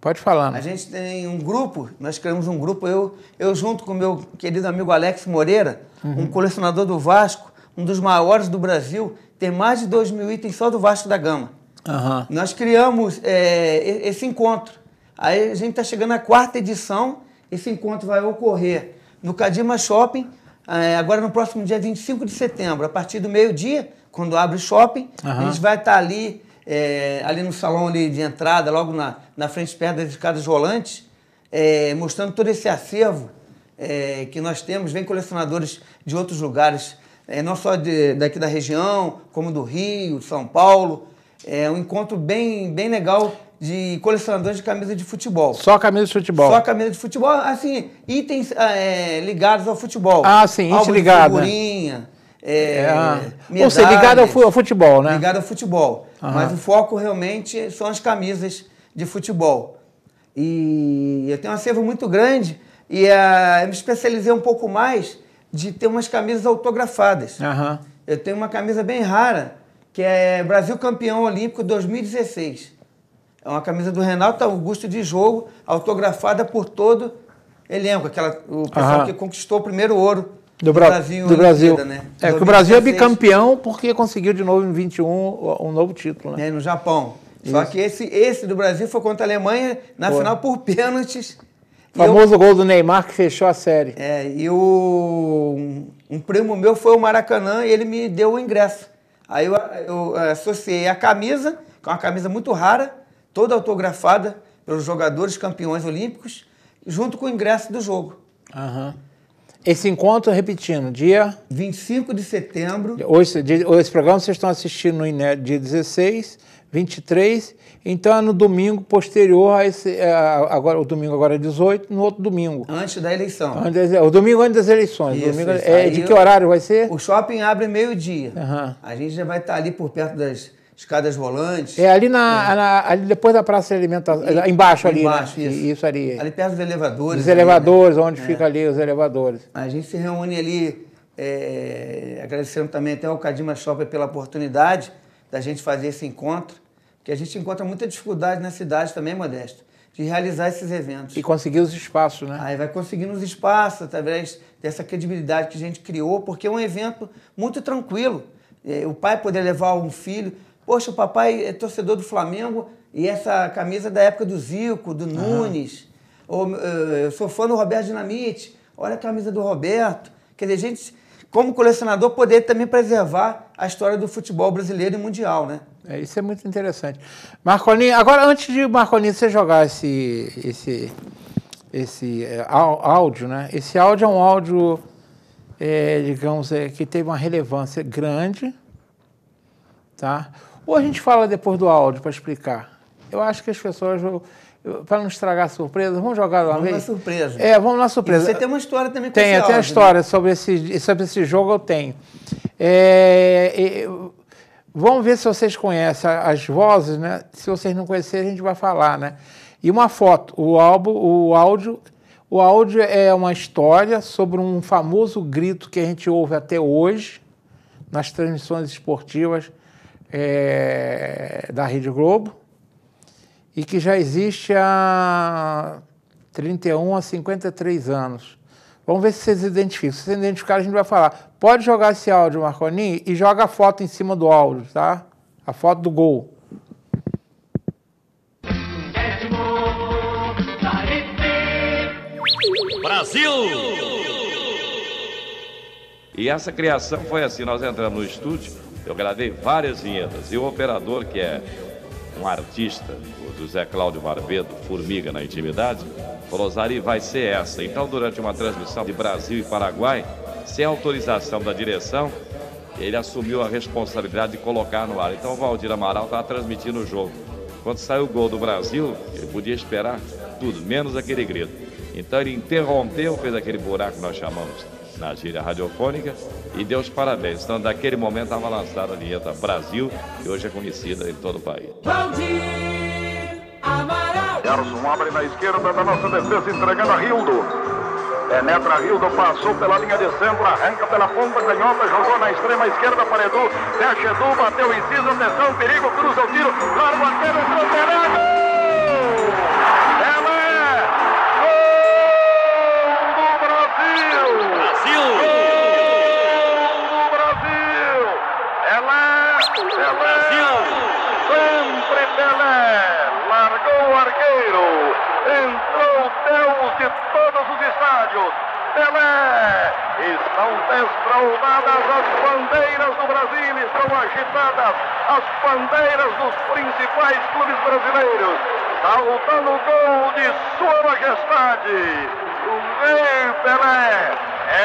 Pode falar. Né? A gente tem um grupo, nós criamos um grupo, eu, eu junto com meu querido amigo Alex Moreira, uhum. um colecionador do Vasco, um dos maiores do Brasil, tem mais de 2 mil itens só do Vasco da Gama. Uhum. Nós criamos é, esse encontro Aí a gente está chegando à quarta edição. Esse encontro vai ocorrer no Cadima Shopping, eh, agora no próximo dia 25 de setembro, a partir do meio-dia, quando abre o shopping. Uhum. A gente vai estar tá ali, é, ali no salão ali de entrada, logo na, na frente, perto das escadas rolantes, é, mostrando todo esse acervo é, que nós temos. Vem colecionadores de outros lugares, não só de, daqui da região, como do Rio, São Paulo. É um encontro bem, bem legal de colecionadores de camisas de futebol. Só camisa de futebol. Só camisa de futebol, assim, itens ah, é, ligados ao futebol. Ah, sim, itens ligados. Né? Figurinha. É, é. Ou seja, ligado ao, futebol, né? Ligado ao futebol. Uhum. Mas o foco realmente são as camisas de futebol. E eu tenho um acervo muito grande e uh, eu me especializei um pouco mais de ter umas camisas autografadas. Uhum. Eu tenho uma camisa bem rara, que é Brasil Campeão Olímpico 2016. É uma camisa do Renato Augusto de jogo, autografada por todo elenco, aquela, o pessoal Aham. que conquistou o primeiro ouro do, Bra Brasil. Do Brasil. Olimpíada, né? É, que o Brasil é bicampeão porque conseguiu de novo em 21 um novo título. Né? É, no Japão. Isso. Só que esse, esse do Brasil foi contra a Alemanha na final por pênaltis. O famoso eu... gol do Neymar que fechou a série. É, e o, um, um primo meu foi ao Maracanã e ele me deu o ingresso. Aí eu, eu associei a camisa, que é uma camisa muito rara, toda autografada pelos jogadores campeões olímpicos, junto com o ingresso do jogo. Uhum. Esse encontro, repetindo, dia. 25 de setembro. Hoje, esse programa vocês estão assistindo no INE, dia 16, 23. Então é no domingo posterior a esse. É, agora, o domingo agora é 18, no outro domingo. Antes da eleição. Antes, o domingo antes das eleições. Isso, domingo, isso. É, é de que horário vai ser? O shopping abre meio-dia. Uhum. A gente já vai estar ali por perto das escadas volantes. É, ali, na, é. na ali depois da praça de alimentação, e, embaixo ali, né? embaixo, né? isso. isso. ali. Ali perto dos elevadores. Dos né? elevadores, né? onde é. fica ali os elevadores. A gente se reúne ali, é, agradecendo também até ao Cadima Shopper pela oportunidade da gente fazer esse encontro, porque a gente encontra muita dificuldade na cidade também, Modesto, de realizar esses eventos. E conseguir os espaços, né? Aí vai conseguindo os espaços através dessa credibilidade que a gente criou, porque é um evento muito tranquilo. É, o pai poder levar um filho, Poxa, o papai é torcedor do Flamengo e essa camisa é da época do Zico, do Nunes. Ou, eh, eu sou fã do Roberto Dinamite. Olha a camisa do Roberto. Quer dizer, gente, como colecionador, poder também preservar a história do futebol brasileiro e mundial, né? É, isso é muito interessante. Marconi. agora antes de Marcolinhos você jogar esse, esse, esse é, áudio, né? Esse áudio é um áudio, é, digamos, é, que teve uma relevância grande, tá? Ou a gente fala depois do áudio para explicar. Eu acho que as pessoas vão. Para não estragar a surpresa, vamos jogar uma vamos vez. Vamos na surpresa. É, vamos na surpresa. E você tem uma história também com Tem, até a né? história né? sobre, esse, sobre esse jogo eu tenho. É, vamos ver se vocês conhecem as vozes, né? Se vocês não conhecerem, a gente vai falar, né? E uma foto. O álbum, o áudio. O áudio é uma história sobre um famoso grito que a gente ouve até hoje nas transmissões esportivas é, da Rede Globo e que já existe há 31 a 53 anos. Vamos ver se vocês identificam. Se vocês identificarem, a gente vai falar. Pode jogar esse áudio, Marconi, e joga a foto em cima do áudio, tá? A foto do gol. Brasil! E essa criação foi assim: nós entramos no estúdio, eu gravei várias vinhetas. E o operador, que é um artista, o José Cláudio Barbedo, Formiga na Intimidade, falou: Zari, vai ser essa. Então, durante uma transmissão de Brasil e Paraguai, sem autorização da direção, ele assumiu a responsabilidade de colocar no ar. Então, o Valdir Amaral estava transmitindo o jogo. Quando saiu o gol do Brasil, ele podia esperar tudo, menos aquele grito. Então, ele interrompeu, fez aquele buraco que nós chamamos na gíria radiofônica, e deu os parabéns. Então, daquele momento, estava lançada a vinheta Brasil, e hoje é conhecida em todo o país. Gerson abre na esquerda da nossa defesa, entregando a Rildo. Penetra Rildo, passou pela linha de centro, arranca pela ponta canhota, jogou na extrema esquerda para Edu, fecha Edu, bateu em cima, atenção, perigo, cruza o tiro, entrou, Pelé, sempre Pelé, largou o arqueiro, entrou Deus de todos os estádios. Pelé, estão desfraudadas as bandeiras do Brasil, estão agitadas as bandeiras dos principais clubes brasileiros, saudando o gol de Sua Majestade, o Rei Pelé.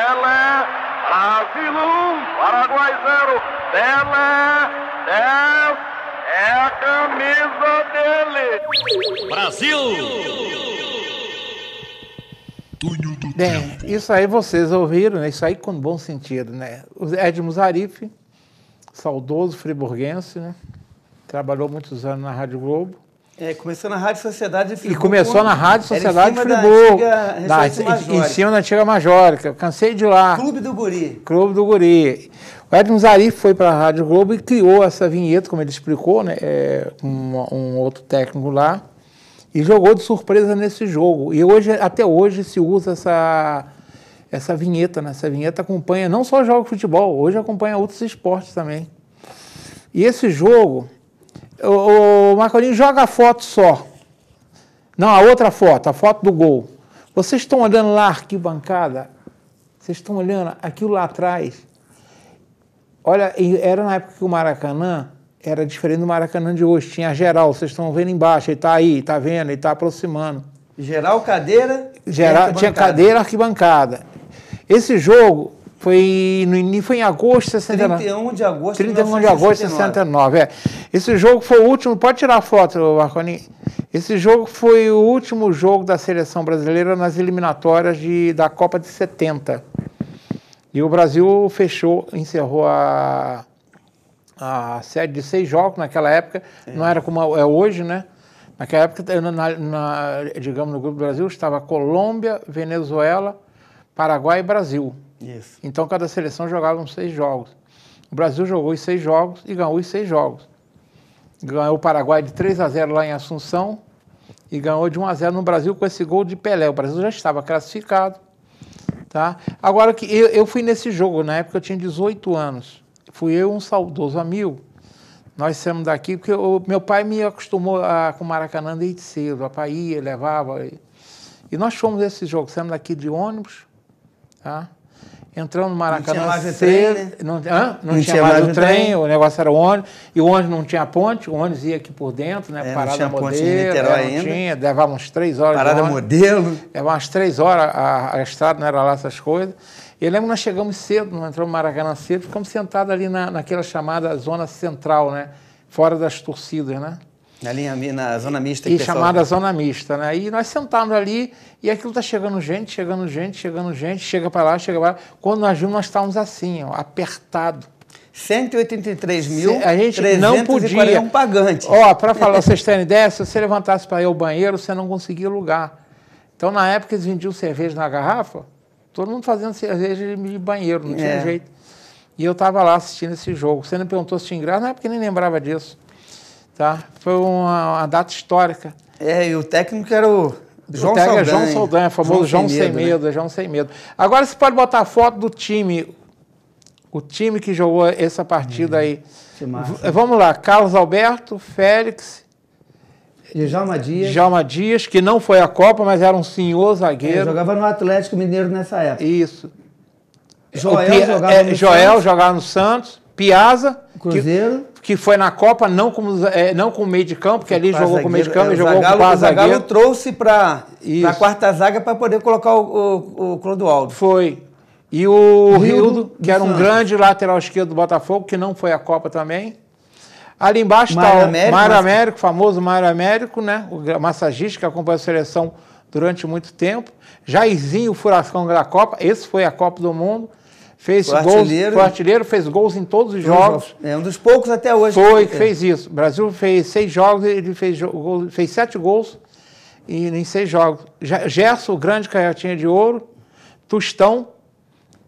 Ela, Brasil 1, Paraguai 0, Pelé. É, é a camisa dele. Brasil! Bem, isso aí vocês ouviram, né? Isso aí com bom sentido, né? O Edmo Zarif, saudoso friburguense, né? Trabalhou muitos anos na Rádio Globo. É, começou na Rádio Sociedade de Friburgo. E começou na Rádio Sociedade de Friburgo. Da antiga, da, em cima da antiga Majórica. Cansei de ir lá. Clube do Guri. Clube do Guri. O Edmund Zarif foi para a Rádio Globo e criou essa vinheta, como ele explicou, né, é, um, um, outro técnico lá, e jogou de surpresa nesse jogo. E hoje, até hoje se usa essa, essa vinheta, né? essa vinheta acompanha não só jogos de futebol, hoje acompanha outros esportes também. E esse jogo, o, o Marcolinho joga a foto só. Não, a outra foto, a foto do gol. Vocês estão olhando lá a arquibancada, vocês estão olhando aquilo lá atrás Olha, era na época que o Maracanã era diferente do Maracanã de hoje. Tinha geral, vocês estão vendo embaixo, ele está aí, está vendo, ele está aproximando. Geral, cadeira. Geral, tinha cadeira, arquibancada. Esse jogo foi no início, foi em agosto de 69. 31 de agosto 31 de agosto de 69. É. Esse jogo foi o último, pode tirar a foto, Marconi. Esse jogo foi o último jogo da seleção brasileira nas eliminatórias de, da Copa de 70. E o Brasil fechou, encerrou a, a série de seis jogos naquela época, não é. era como é hoje, né? Naquela época, na, na, digamos, no Grupo Brasil estava Colômbia, Venezuela, Paraguai e Brasil. Isso. Então, cada seleção jogava uns seis jogos. O Brasil jogou os seis jogos e ganhou os seis jogos. Ganhou o Paraguai de 3 a 0 lá em Assunção e ganhou de 1 a 0 no Brasil com esse gol de Pelé. O Brasil já estava classificado Tá? Agora que eu, eu fui nesse jogo, na época eu tinha 18 anos. Fui eu um saudoso amigo. Nós saímos daqui porque eu, meu pai me acostumou a, com Maracanã desde cedo. Papai ia, levava. E, e nós fomos nesse jogo. Saímos daqui de ônibus, tá? entramos no Maracanã. Não tinha mais o trem, né? hã? não, não tinha, tinha, o trem, trem, o negócio era o ônibus. E o ônibus não tinha ponte, o ônibus ia aqui por dentro, né? É, parada não tinha modelo. Ponte de Niterói é, ainda. Tinha, levava umas três horas. Parada modelo. Levava umas três horas, a, a, estrada não era lá essas coisas. E eu lembro que nós chegamos cedo, nós entramos no Maracanã cedo, ficamos sentados ali na, naquela chamada zona central, né? Fora das torcidas, né? Na linha na zona mista. e chamada zona mista, né? E nós sentávamos ali e aquilo tá chegando gente, chegando gente, chegando gente, chega para lá, chega para lá. Quando nós vimos, nós estávamos assim, ó, apertado. 183 mil, a gente não podia um Ó, para falar, vocês terem ideia, se você levantasse para ir ao banheiro, você não conseguia lugar. Então, na época, eles vendiam cerveja na garrafa, todo mundo fazendo cerveja de banheiro, não tinha é. jeito. E eu estava lá assistindo esse jogo. Você me perguntou se tinha ingresso, na época nem lembrava disso. Tá? Foi uma, uma data histórica. É, e o técnico era o João o Saldanha. É João Saldanha, famoso João, Sem, João sem Medo, medo né? João Sem Medo. Agora você pode botar a foto do time, o time que jogou essa partida hum, aí. Vamos lá, Carlos Alberto, Félix... e Djalma Dias. Djalma Dias, que não foi à Copa, mas era um senhor zagueiro. Ele é, jogava no Atlético Mineiro nessa época. Isso. Joel, Pia, jogava, é, no Joel jogava no Santos. Piazza. Cruzeiro. Que, que, foi na Copa, não como, é, não como meio de campo, que ali jogou com meio de campo e jogou com o zagueiro. É, Zagallo trouxe para a quarta zaga para poder colocar o, o, o Clodoaldo. Foi. E o Rildo, que era um Santos. grande lateral esquerdo do Botafogo, que não foi à Copa também. Ali embaixo está o Mário Américo, famoso Mário Américo, né? o massagista que acompanhou a seleção durante muito tempo. Jairzinho, o furacão da Copa, esse foi a Copa do Mundo. Fez gols, o foi artilheiro, fez gols em todos os é jogos. É um dos poucos até hoje. Foi, que fez isso. O Brasil fez seis jogos, ele fez, fez sete gols e em seis jogos. Gerson, o grande canhotinha de ouro, Tostão,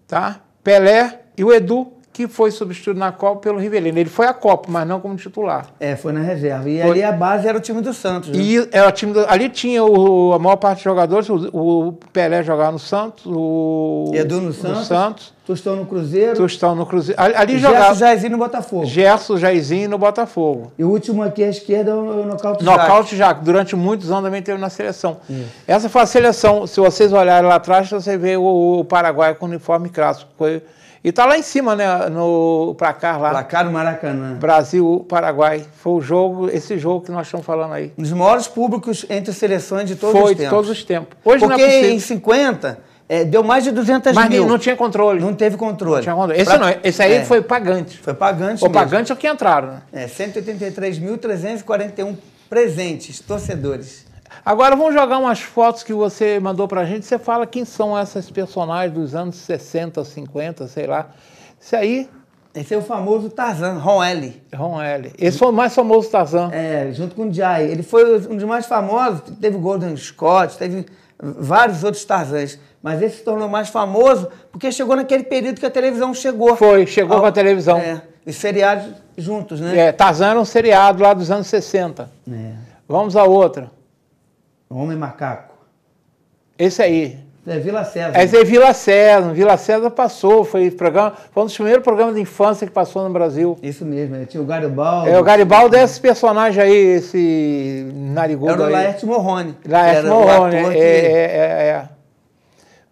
tá? Pelé e o Edu, que foi substituído na Copa pelo Rivelino. Ele foi à Copa, mas não como titular. É, foi na reserva. E foi. ali a base era o time do Santos. Né? E era é o time do... ali tinha o... a maior parte dos jogadores, o... o, Pelé jogava no Santos, o Edu no, no Santos. Tostão no Cruzeiro. Tostão no Cruzeiro. Ali jogava. Gerson, Jairzinho no Botafogo. Gerson, Jairzinho no Botafogo. E o último aqui à esquerda é o é Nocaute Jack. Nocaute Jack. Durante muitos anos também teve na seleção. Isso. Essa foi a seleção. Se vocês olharem lá atrás, você vê o, o Paraguai com uniforme clássico. Foi... E tá lá em cima, né? No placar lá. Placar no Maracanã. Brasil, Paraguai. Foi o jogo, esse jogo que nós estamos falando aí. Um dos maiores públicos entre seleções de todos foi, os tempos. Foi, de todos os tempos. Hoje Porque não é possível. em 50 é, deu mais de 200 Mas mil. Mas não tinha controle. Não teve controle. Não tinha controle. Esse, pra... não, é, esse aí é. foi pagante. Foi pagante O pagante é o que entraram, né? É, 183.341 presentes, torcedores. Agora vamos jogar umas fotos que você mandou pra gente. Você fala quem são essas personagens dos anos 60, 50, sei lá. Esse aí. Esse é o famoso Tarzan, Ron L. Ron L. Esse foi o mais famoso Tarzan. É, junto com o Jai. Ele foi um dos mais famosos. Teve Golden Scott, teve vários outros Tarzans. Mas ele se tornou mais famoso porque chegou naquele período que a televisão chegou. Foi, chegou ao, com a televisão. É, os seriados juntos, né? É, Tarzan era um seriado lá dos anos 60. É. Vamos a outra. Homem Macaco. Esse aí. É Vila César. Esse é Vila César. Vila César passou, foi, programa, foi um dos primeiros programas de infância que passou no Brasil. Isso mesmo, é, tinha o Garibaldo. É, o Garibaldo é esse personagem aí, esse narigudo Era o Laerte Morrone. Laerte Morrone, é, é, é, é.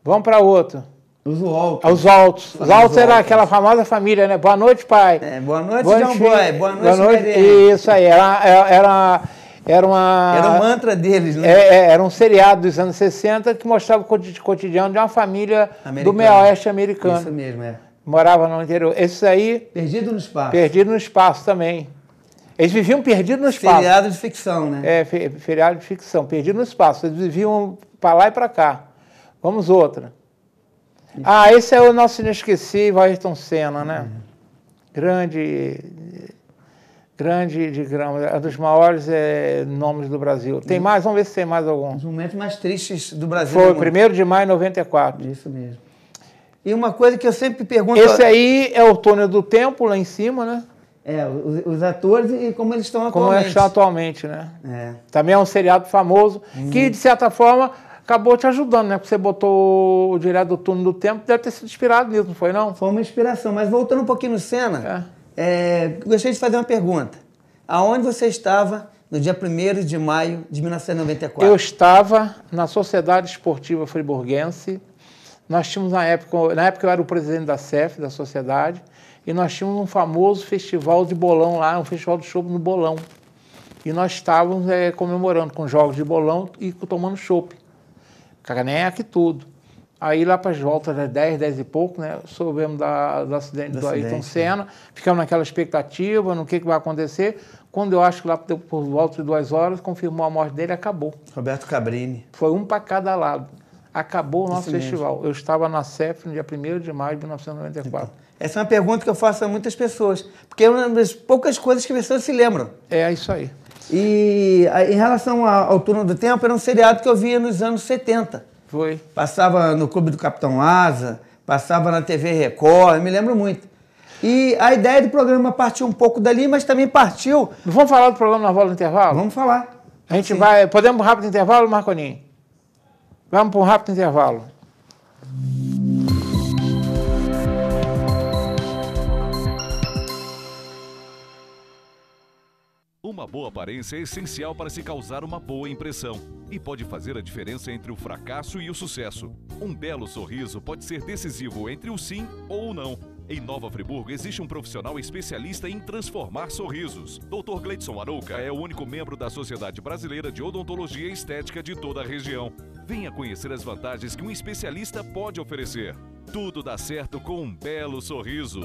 Vamos para outro. Os Walters. Os Altos. Os Altos era aquela famosa família, né? Boa noite, pai. É, boa noite, boa John Boy. Boa noite, boa noite. Isso aí. Era, era, era uma... Era um mantra deles, né? É, é, era um seriado dos anos 60 que mostrava o cotidiano de uma família americano. do meio oeste americano. Isso mesmo, é. Morava no interior. Esses aí... Perdido no espaço. Perdido no espaço também. Eles viviam perdidos no espaço. Feriado de ficção, né? É, feriado de ficção. Perdido no espaço. Eles viviam para lá e para cá. Vamos outra. Ah, esse é o nosso inesquecível Ayrton Senna, né? Uhum. Grande, grande, digamos, é um dos maiores é, nomes do Brasil. Tem mais? Vamos ver se tem mais algum. Um momentos mais tristes do Brasil. Foi o 1 de maio de 94. Isso mesmo. E uma coisa que eu sempre pergunto... Esse aí é o túnel do tempo, lá em cima, né? É, os, os, atores e como eles estão atualmente. Como eles estão atualmente, né? É. Também é um seriado famoso, hum. que, uhum. de certa forma, acabou te ajudando, né? Porque você botou o direto do turno do tempo, deve ter sido inspirado nisso, não foi não? Foi uma inspiração, mas voltando um pouquinho no Senna, é. É, gostaria de fazer uma pergunta. Aonde você estava no dia 1 de maio de 1994? Eu estava na Sociedade Esportiva Friburguense. Nós tínhamos na época, na época eu era o presidente da CEF, da sociedade, e nós tínhamos um famoso festival de bolão lá, um festival de chope no bolão. E nós estávamos é, comemorando com jogos de bolão e tomando chope caneca é e tudo. Aí lá para as voltas das 10, 10 e pouco, né, soubemos da, do acidente do, do acidente, Ayrton Senna, né? ficamos naquela expectativa, no que, que vai acontecer. Quando eu acho que lá por, volta de duas horas, confirmou a morte dele, acabou. Roberto Cabrini. Foi um para cada lado. Acabou o nosso Isso festival. Mesmo. Eu estava na CEF no dia 1 de maio de 1994. Então. Essa é uma pergunta que eu faço a muitas pessoas, porque é uma das poucas coisas que as pessoas se lembram. É isso aí. E em relação ao Turno do Tempo, era um seriado que eu via nos anos 70. Foi. Passava no Clube do Capitão Asa, passava na TV Record, me lembro muito. E a ideia do programa partiu um pouco dali, mas também partiu. Vamos falar do programa na volta do intervalo? Vamos falar. A gente Sim. vai. Podemos para um rápido intervalo, Marconinho? Vamos para um rápido intervalo. Uma boa aparência é essencial para se causar uma boa impressão e pode fazer a diferença entre o fracasso e o sucesso. Um belo sorriso pode ser decisivo entre o sim ou o não. Em Nova Friburgo existe um profissional especialista em transformar sorrisos. Dr. Gleidson Arouca é o único membro da Sociedade Brasileira de Odontologia Estética de toda a região. Venha conhecer as vantagens que um especialista pode oferecer. Tudo dá certo com um belo sorriso.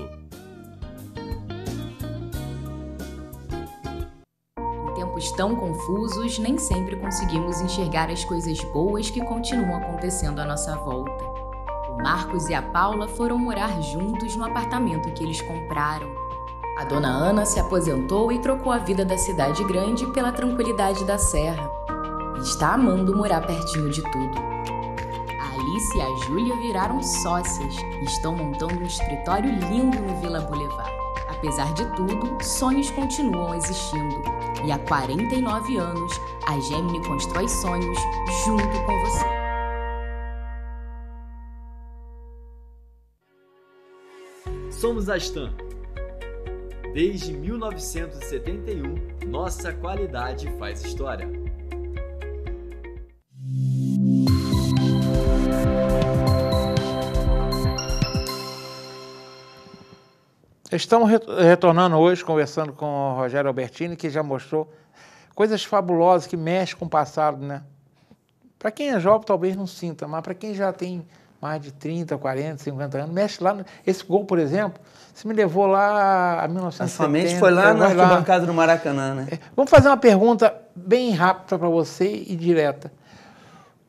tempos tão confusos, nem sempre conseguimos enxergar as coisas boas que continuam acontecendo à nossa volta. O Marcos e a Paula foram morar juntos no apartamento que eles compraram. A dona Ana se aposentou e trocou a vida da cidade grande pela tranquilidade da serra. está amando morar pertinho de tudo. A Alice e a Júlia viraram sócias e estão montando um escritório lindo no Vila Boulevard. Apesar de tudo, sonhos continuam existindo. E há 49 anos, a Gemini constrói sonhos junto com você. Somos a Stan. Desde 1971, nossa qualidade faz história. Estamos retornando hoje conversando com o Rogério Albertini, que já mostrou coisas fabulosas que mexem com o passado, né? Para quem é jovem talvez não sinta, mas para quem já tem mais de 30, 40, 50 anos, mexe lá. No... Esse gol, por exemplo, se me levou lá a 1970. A sua mente foi lá na arquibancada do Maracanã, né? É, vamos fazer uma pergunta bem rápida para você e direta.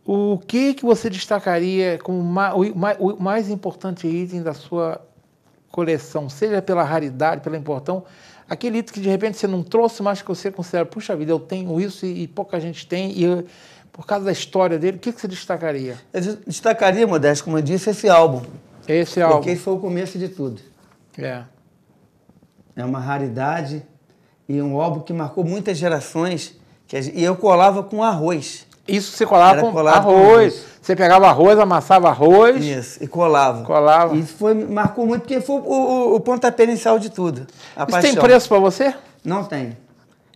O que, que você destacaria como o mais importante item da sua coleção, seja pela raridade, pela importância, aquele item que de repente você não trouxe, mas que você considera, puxa vida, eu tenho isso e, e pouca gente tem, e eu, por causa da história dele, o que, que você destacaria? Eu destacaria, Modesto, como eu disse, esse álbum. Esse álbum. Porque foi o começo de tudo. É. É uma raridade e um álbum que marcou muitas gerações. E eu colava com arroz. Isso você colava com arroz. Você pegava arroz, amassava arroz. Isso, e colava. Colava. Isso foi, marcou muito, porque foi o, o, o pontapé inicial de tudo. Isso paixão. tem preço para você? Não tem.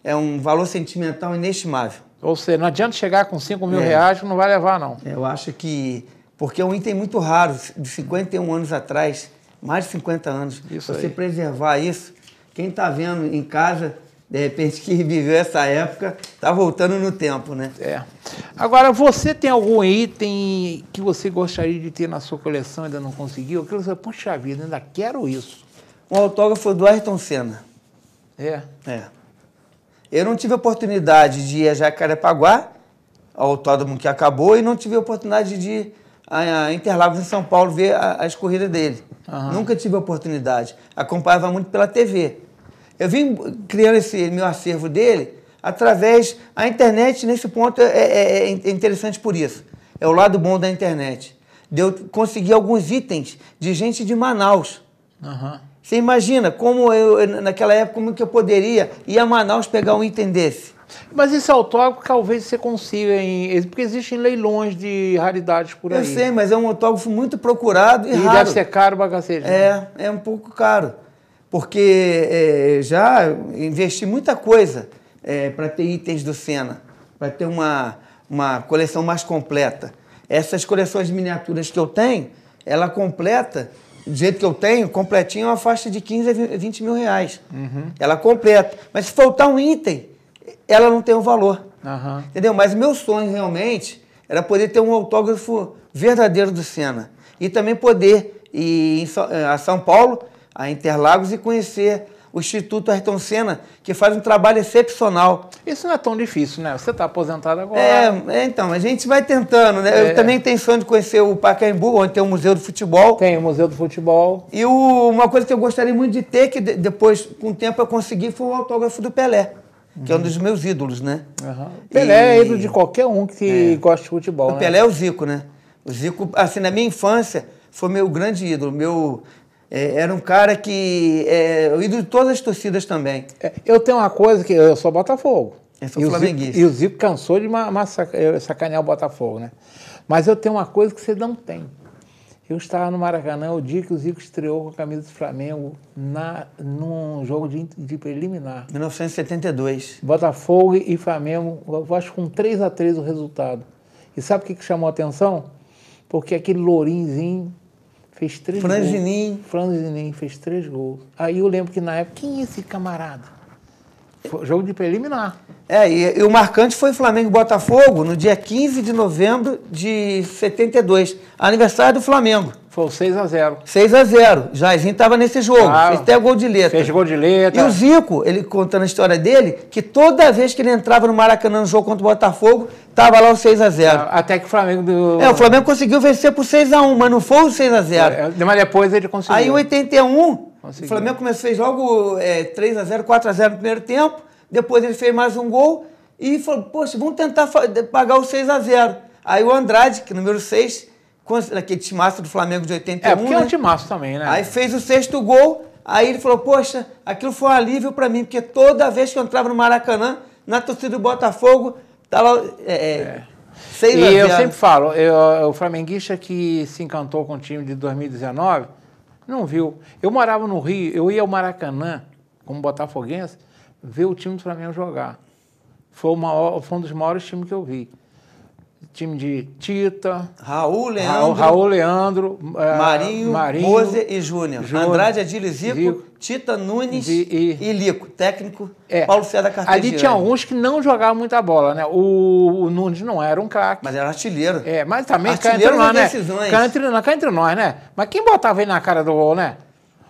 É um valor sentimental inestimável. Ou seja, não adianta chegar com 5 mil é. reais que não vai levar, não. Eu acho que. Porque é um item muito raro, de 51 anos atrás, mais de 50 anos. Isso você aí. preservar isso, quem está vendo em casa de repente, que viveu essa época, está voltando no tempo, né? É. Agora, você tem algum item que você gostaria de ter na sua coleção ainda não conseguiu? Aquilo você, poxa vida, ainda quero isso. Um autógrafo do Ayrton Senna. É? É. Eu não tive oportunidade de ir a Jacarepaguá, ao autódromo que acabou, e não tive oportunidade de ir a Interlagos, em São Paulo, ver as corridas dele. Uhum. Nunca tive oportunidade. Acompanhava muito pela TV. Eu vim criando esse meu acervo dele através. A internet, nesse ponto, é, é, é interessante por isso. É o lado bom da internet. De eu conseguir alguns itens de gente de Manaus. Uhum. Você imagina como eu, naquela época, como que eu poderia ir a Manaus pegar um item desse? Mas esse é autógrafo talvez você consiga, em, porque existem leilões de raridades por aí. Eu sei, mas é um autógrafo muito procurado e, e raro. E deve ser caro bagaceiro né? É, né? é um pouco caro porque é, já investi muita coisa é, para ter itens do Senna, para ter uma, uma coleção mais completa. Essas coleções de miniaturas que eu tenho, ela completa, do jeito que eu tenho, completinha uma faixa de 15 a 20 mil reais. Uhum. Ela completa. Mas se faltar um item, ela não tem o um valor. Uhum. Entendeu? Mas meu sonho realmente era poder ter um autógrafo verdadeiro do Senna. E também poder ir eh, a São Paulo a Interlagos e conhecer o Instituto Ayrton Senna, que faz um trabalho excepcional. Isso não é tão difícil, né? Você está aposentado agora. É, é, então, a gente vai tentando, né? É. Eu também tenho sonho de conhecer o Pacaembu, onde tem o Museu do Futebol. Tem o Museu do Futebol. E o, uma coisa que eu gostaria muito de ter, que depois, com o tempo, eu consegui, foi o autógrafo do Pelé. Uhum. Que é um uhum. dos meus ídolos, né? Uhum. Pelé e... é ídolo de qualquer um que é. gosta de futebol. O né? Pelé é o Zico, né? O Zico, assim, na minha infância, foi meu grande ídolo, meu é, era um cara que. É, o ídolo de todas as torcidas também. É, eu tenho uma coisa que. Eu sou Botafogo. Eu é, sou e flamenguista. O Zico, e o Zico cansou de eh, sacanear o Botafogo, né? Mas eu tenho uma coisa que você não tem. Eu estava no Maracanã o dia que o Zico estreou com a camisa do Flamengo na, num jogo de, de preliminar. 1972. Botafogo e Flamengo, eu acho com 3 a 3 o resultado. E sabe o que, que chamou a atenção? Porque aquele lourinzinho Fez três Franzinim. gols. Franzinim fez três gols. Aí eu lembro que na época, quem é esse camarada? Foi jogo de preliminar. É, e, e o marcante foi Flamengo e Botafogo no dia 15 de novembro de 72, aniversário do Flamengo. Foi o 6x0. 6x0. Jairzinho estava nesse jogo. Ah, fez até gol de letra. Fez gol de letra. E o Zico, ele contando a história dele, que toda vez que ele entrava no Maracanã no jogo contra o Botafogo, estava lá o 6x0. Ah, até que o Flamengo. Do... É, o Flamengo conseguiu vencer por 6x1, mas não foi o 6x0. É, mas depois ele conseguiu. Aí em 81, conseguiu. o Flamengo começou, fez logo é, 3x0, 4x0 no primeiro tempo. Depois ele fez mais um gol e falou: Poxa, vamos tentar pagar o 6x0. Aí o Andrade, que é número 6 Aquele timaço do Flamengo de 81. É, porque né? é um né? timaço também, né? Aí fez o sexto gol, aí ele falou: Poxa, aquilo foi um alívio para mim, porque toda vez que eu entrava no Maracanã, na torcida do Botafogo, tava. Tá é, é, é. Sei e eu sempre falo: eu, o flamenguista que se encantou com o time de 2019 não viu. Eu morava no Rio, eu ia ao Maracanã, como botafoguense, ver o time do Flamengo jogar. Foi, foi um dos maiores times que eu vi time de Tita, Raul Leandro, Raul, Leandro é, Marinho, Marinho, Mose e Júnior, Júnior Andrade Adílio Zico, Zico, Tita Nunes e, e, e Lico, técnico é, Paulo César Cartegiani. Ali tinha alguns que não jogavam muita bola, né? O, o Nunes não era um craque. Mas era artilheiro. É, mas também artilheiro cá entre nós, né? Cá entre, cá entre nós, né? Mas quem botava ele na cara do gol, né?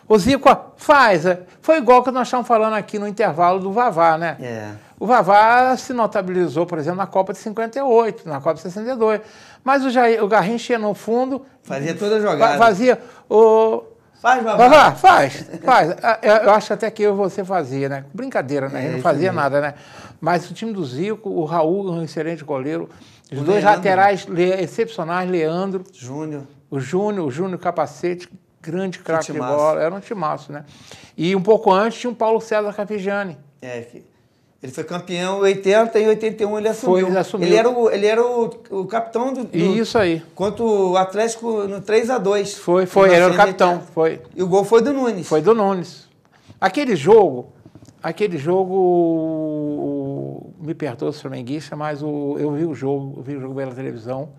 O Zico, faz. É. Foi igual que nós estamos falando aqui no intervalo do Vavá, né? É. O Vavá se notabilizou, por exemplo, na Copa de 58, na Copa de 62. Mas o, Jair, o Garrincha ia no fundo. Fazia toda a jogada. Fazia. O, Faz, Vavá. Vavá, faz, faz. Ah, eu acho até que eu e você fazia, né? Brincadeira, né? é, não fazia nada, né? Mas o time do Zico, o Raul, um excelente goleiro. Os o dois Leandro. laterais le, excepcionais, Leandro. Júnior. O Júnior, o Júnior Capacete, grande craque de bola. Era um timaço, né? E um pouco antes tinha o Paulo César Cafijani. É, filho. Ele foi campeão em 80 e em 81 ele assumiu. Foi, ele assumiu. Ele era o, ele era o, o capitão do, E Isso aí. Contra o Atlético no 3 a 2 Foi, foi, ele era o capitão. Foi. E o gol foi do Nunes. Foi do Nunes. Aquele jogo, aquele jogo, me perdoa os flamenguistas, mas o, eu vi o jogo, eu vi o jogo pela televisão,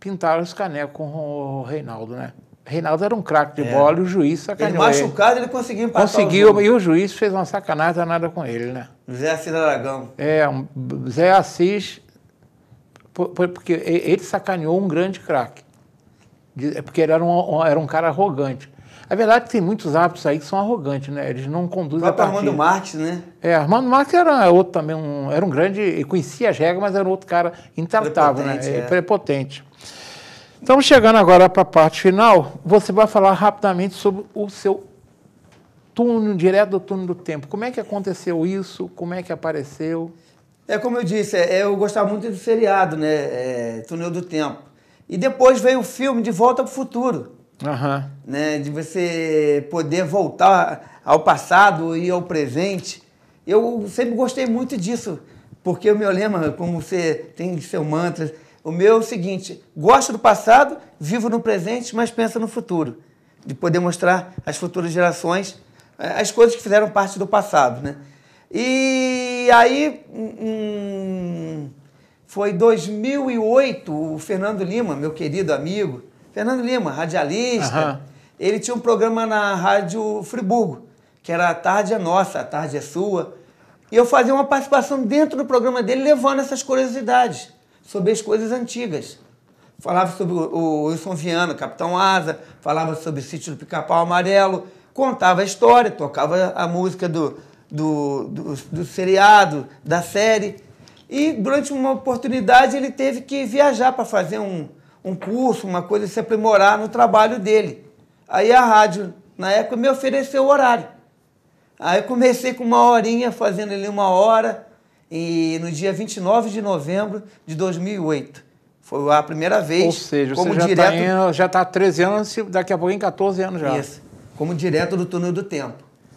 pintaram os canecos com o Reinaldo, né? Reinaldo era um craque de é. bola e o juiz sacaneou. Ele machucado, ele, ele conseguiu empatar. Conseguiu, o e o juiz fez uma sacanagem danada com ele, né? Zé Assis Aragão. É, um, Zé Assis, porque ele sacaneou um grande craque. É porque ele era um, era um cara arrogante. A é verdade é que tem muitos hábitos aí que são arrogantes, né? Eles não conduzem a partida. Armando Marques, né? É, Armando Marques era é outro também, um, era um grande, conhecia as regras, mas era outro cara intratável, né? É. Prepotente. Estamos chegando agora para a parte final. Você vai falar rapidamente sobre o seu túnel, direto do túnel do tempo. Como é que aconteceu isso? Como é que apareceu? É como eu disse, é, eu gostava muito do seriado, né? É, túnel do Tempo. E depois veio o filme De Volta para o Futuro. Uhum. Né? De você poder voltar ao passado e ao presente. Eu sempre gostei muito disso, porque o meu lema, como você tem seu mantra, o meu é o seguinte: gosto do passado, vivo no presente, mas pensa no futuro. De poder mostrar às futuras gerações eh, as coisas que fizeram parte do passado, né? E aí hum, hum foi 2008, o Fernando Lima, meu querido amigo, Fernando Lima, radialista, ele tinha um programa na Rádio Friburgo, que era A Tarde é Nossa, A Tarde é Sua, e eu fazia uma participação dentro do programa dele levando essas curiosidades sobre as coisas antigas. Falava sobre o Wilson Viana, Capitão Asa, falava sobre o sítio do Pica-Pau Amarelo, contava a história, tocava a música do, do, do, do seriado, da série. E durante uma oportunidade ele teve que viajar para fazer um, um curso, uma coisa, se aprimorar no trabalho dele. Aí a rádio, na época, me ofereceu o horário. Aí comecei com uma horinha, fazendo ali uma hora, e no dia 29 de novembro de 2008. Foi a primeira vez. Ou seja, como você já tá direto... Tá já está há 13 anos, daqui a pouco em 14 anos já. Isso. Como direto do túnel do tempo.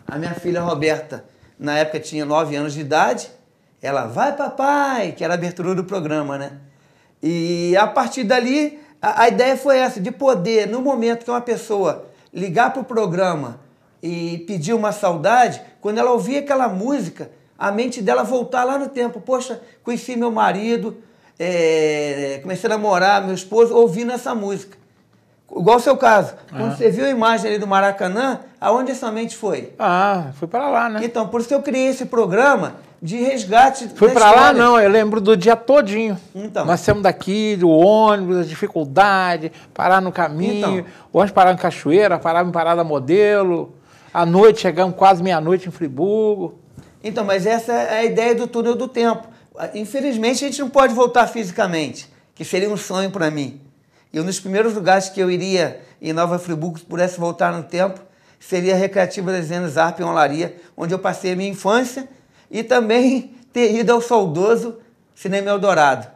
A minha filha Roberta, na época tinha 9 anos de idade, ela, vai papai, que era a abertura do programa, né? E a partir dali, a, a ideia foi essa, de poder, no momento que uma pessoa ligar para o programa e pedir uma saudade, quando ela ouvia aquela música, a mente dela voltar lá no tempo. Poxa, conheci meu marido, é, comecei a namorar meu esposo ouvindo essa música. Igual o seu caso. Uhum. Quando você viu a imagem ali do Maracanã, aonde essa mente foi? Ah, foi para lá, né? Então, por isso que eu criei esse programa de resgate. Foi para lá, não. Eu lembro do dia todinho. Então. Nós saímos daqui, do ônibus, a dificuldade, parar no caminho. Então. Onde parar em Cachoeira, parar em Parada Modelo. À noite, chegamos quase meia-noite em Friburgo. Então, mas essa é a ideia do túnel do tempo. Infelizmente, a gente não pode voltar fisicamente, que seria um sonho para mim. E um dos primeiros lugares que eu iria em Nova Friburgo, se pudesse voltar no tempo, seria a Recreativa das Zenas Arp em Olaria, onde eu passei a minha infância e também ter ido ao saudoso Cinema Eldorado.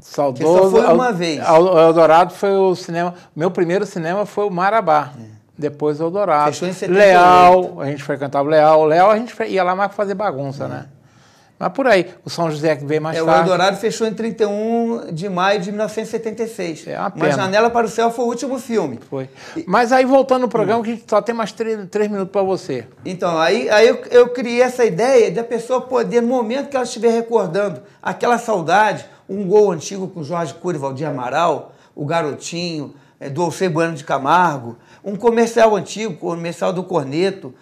Saudoso. Que só foi uma vez. O Eldorado foi o cinema. Meu primeiro cinema foi o Marabá. É depois Eldorado. Fechou em 78. Leal, a gente frequentava Leal. Leal a gente ia lá mais para fazer bagunça, é. né? Mas por aí. O São José que veio mais é, tarde. O Eldorado fechou em 31 de maio de 1976. É uma, pena. Mas Janela para o Céu foi o último filme. Foi. Mas aí, voltando no programa, hum. que a gente só tem mais três, três minutos para você. Então, aí, aí eu, eu criei essa ideia da pessoa poder, no momento que ela estiver recordando aquela saudade, um gol antigo com Jorge Cury, Valdir Amaral, o Garotinho, é, do Alceu Bueno de Camargo, um comercial antigo, comercial do corneto,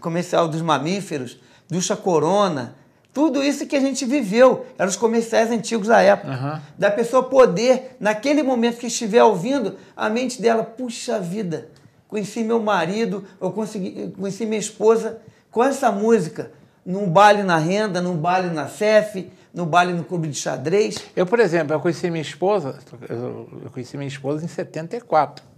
comercial dos mamíferos, ducha corona, tudo isso que a gente viveu, eram os comerciais antigos da época. Uhum. Da pessoa poder, naquele momento que estiver ouvindo, a mente dela, puxa vida, conheci meu marido, eu consegui, conheci minha esposa com essa música, num baile na renda, num baile na CEF, no baile no clube de xadrez. Eu, por exemplo, eu conheci minha esposa, eu conheci minha esposa em 74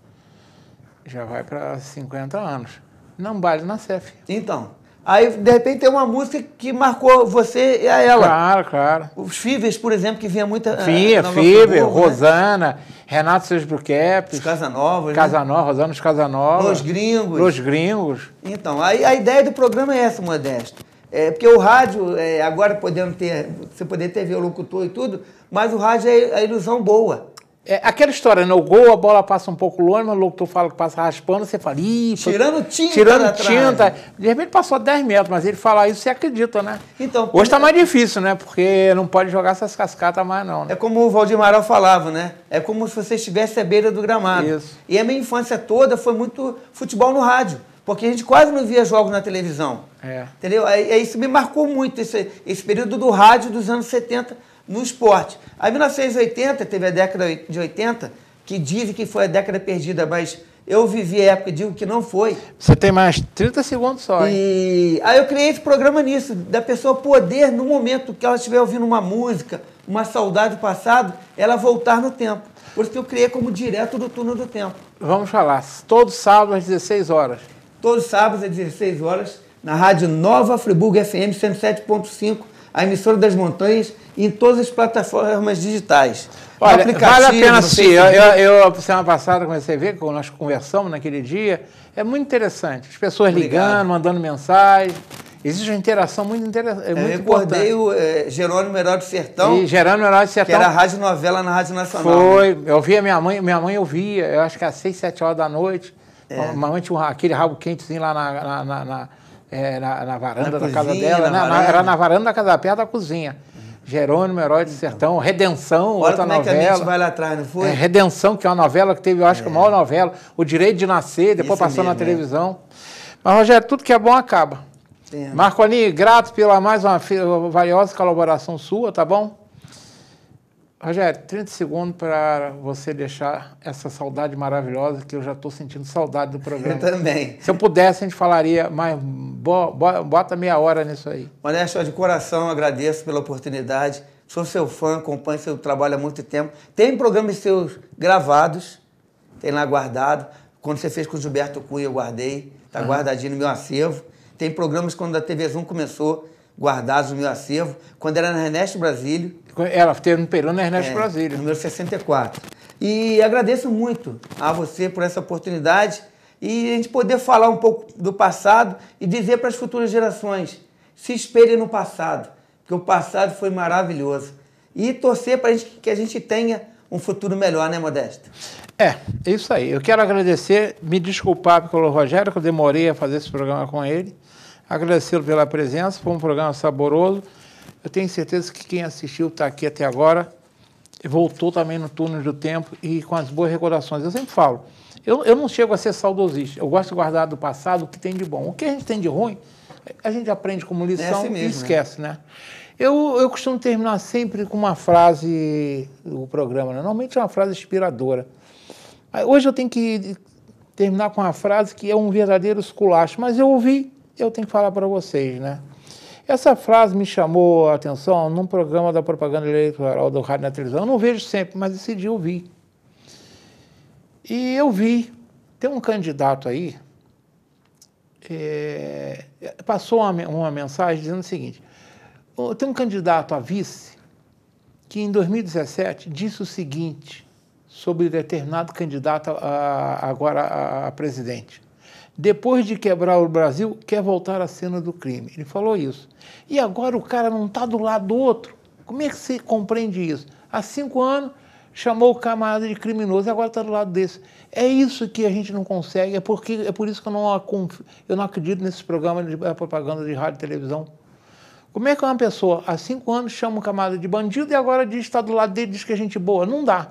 já vai para 50 anos. Não baile na CEF. Então. Aí, de repente, tem uma música que marcou você e a ela. Claro, claro. Os Fives por exemplo, que vinha muita. Eh, vinha, Fível, né? Rosana, né? Renato Seus Bruqueps. Os Casanovas. Né? Casanova, né? Rosana os Casanovas. os Gringos. os Gringos. Então, aí a ideia do programa é essa, Modesto. É, porque o rádio, é, agora podendo ter, você poder ter ver o locutor e tudo, mas o rádio é a ilusão boa. É, aquela história, no né? O gol, a bola passa um pouco longe, mas logo tu fala que passa raspando, você fala, ih, tirando tinta. Tirando tinta. De repente passou 10 metros, mas ele fala isso, você acredita, né? Então, Hoje está mais difícil, né? Porque não pode jogar essas cascatas mais, não. Né? É como o Valdir falava, né? É como se você estivesse à beira do gramado. Isso. E a minha infância toda foi muito futebol no rádio. Porque a gente quase não via jogos na televisão. É. Entendeu? Aí, isso me marcou muito, esse, esse período do rádio dos anos 70 no esporte. Aí 1980, teve a década de 80, que dizem que foi a década perdida, mas eu vivi a época e digo que não foi. Você tem mais 30 segundos só. Hein? E aí eu criei esse programa nisso, da pessoa poder, no momento que ela estiver ouvindo uma música, uma saudade do passado, ela voltar no tempo. Por isso que eu criei como direto do túnel do tempo. Vamos falar, todos sábados às 16 horas. Todos sábados às 16 horas, na rádio Nova Friburgo FM 107.5 a emissora das montanhas em todas as plataformas digitais. Olha, vale a pena sim. Eu, eu, eu, semana passada, comecei a ver, quando nós conversamos naquele dia, é muito interessante. As pessoas Obrigado. ligando, mandando mensagem. Existe uma interação muito interessante. É, é muito eu recordei o é, Jerônimo Herói Sertão. E Jerônimo Herói Sertão. Que era a rádio novela na Rádio Nacional. Né? Foi. Né? Eu via minha mãe, minha mãe ouvia, eu acho que às 6, 7 horas da noite. É. Mamãe tinha aquele rabo quentezinho lá na, na, na, na é, na, na, varanda na da cozinha, casa dela, na era na varanda da casa perto da cozinha. Jerônimo, Herói do então. Sertão, Redenção, Olha outra como novela. É que a gente vai lá atrás, não foi? É, Redenção, que é uma novela que teve, eu acho é. que a é. maior novela, O Direito de Nascer, depois Isso passou mesmo, na é. televisão. É. Mas, Rogério, tudo que é bom acaba. Marconi, grato pela mais uma valiosa colaboração sua, tá bom? Rogério, 30 segundos para você deixar essa saudade maravilhosa, que eu já estou sentindo saudade do programa. Eu também. Se eu pudesse, a gente falaria, mas bota meia hora nisso aí. Manesto, de coração, agradeço pela oportunidade. Sou seu fã, acompanho seu trabalho há muito tempo. Tem programas seus gravados, tem lá guardado. Quando você fez com o Gilberto Cunha, eu guardei. Está uhum. Ah. guardadinho no meu acervo. Tem programas quando a TV Zoom começou, guardados no meu acervo, quando era na Ernesto Brasílio. Ela teve um período na Ernesto é, Brasílio. Número 64. E agradeço muito a você por essa oportunidade e a gente poder falar um pouco do passado e dizer para as futuras gerações: se espelhem no passado, porque o passado foi maravilhoso. E torcer para que a gente tenha um futuro melhor, né, Modesto? É, isso aí. Eu quero agradecer, me desculpar pelo Rogério, que eu demorei a fazer esse programa com ele. Agradecê-lo pela presença, foi um programa saboroso. Eu tenho certeza que quem assistiu está aqui até agora, voltou também no túnel do tempo e com as boas recordações. Eu sempre falo, eu, eu não chego a ser saudosista, eu gosto de guardar do passado o que tem de bom. O que a gente tem de ruim, a gente aprende como lição é assim mesmo, e né? esquece, né? né? Eu, eu costumo terminar sempre com uma frase do programa, né? normalmente é uma frase inspiradora. Hoje eu tenho que terminar com uma frase que é um verdadeiro esculacho, mas eu ouvi eu tenho que falar para vocês, né? Essa frase me chamou a atenção num programa da propaganda eleitoral do Rádio na Televisão. Eu não vejo sempre, mas decidi ouvir. E eu vi, tem um candidato aí, é, passou uma, uma mensagem dizendo o seguinte: tem um candidato a vice que em 2017 disse o seguinte sobre determinado candidato a, a, agora a, a presidente depois de quebrar o Brasil, quer voltar à cena do crime. Ele falou isso. E agora o cara não está do lado do outro. Como é que se compreende isso? Há cinco anos, chamou o camarada de criminoso e agora está do lado desse. É isso que a gente não consegue, é, porque, é por isso que eu não, eu não acredito nesses programas de eh, propaganda de rádio e televisão. Como é que uma pessoa há cinco anos chama o camarada de bandido e agora diz que está do lado dele diz que é gente boa? Não dá.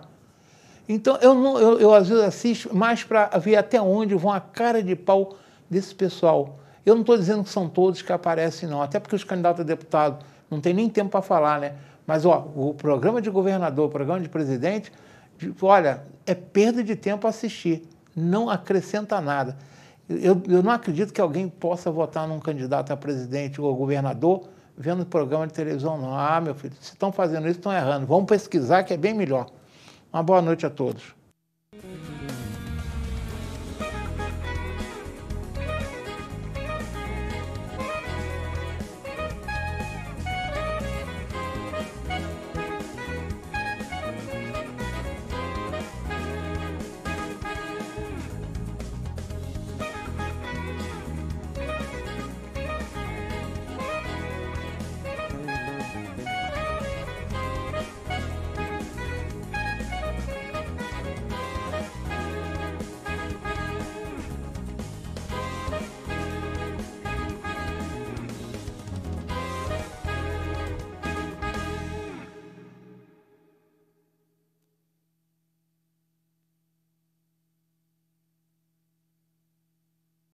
Então, eu, não, eu, eu às vezes assisto mais para ver até onde vão a cara de pau desse pessoal. Eu não estou dizendo que são todos que aparecem, não, até porque os candidatos a deputado não tem nem tempo para falar, né? Mas ó, o programa de governador, o programa de presidente, olha, é perda de tempo assistir, não acrescenta nada. Eu, eu não acredito que alguém possa votar num candidato a presidente ou governador vendo programa de televisão, não. Ah, meu filho, se estão fazendo isso, estão errando. Vamos pesquisar que é bem melhor. Uma boa noite a todos.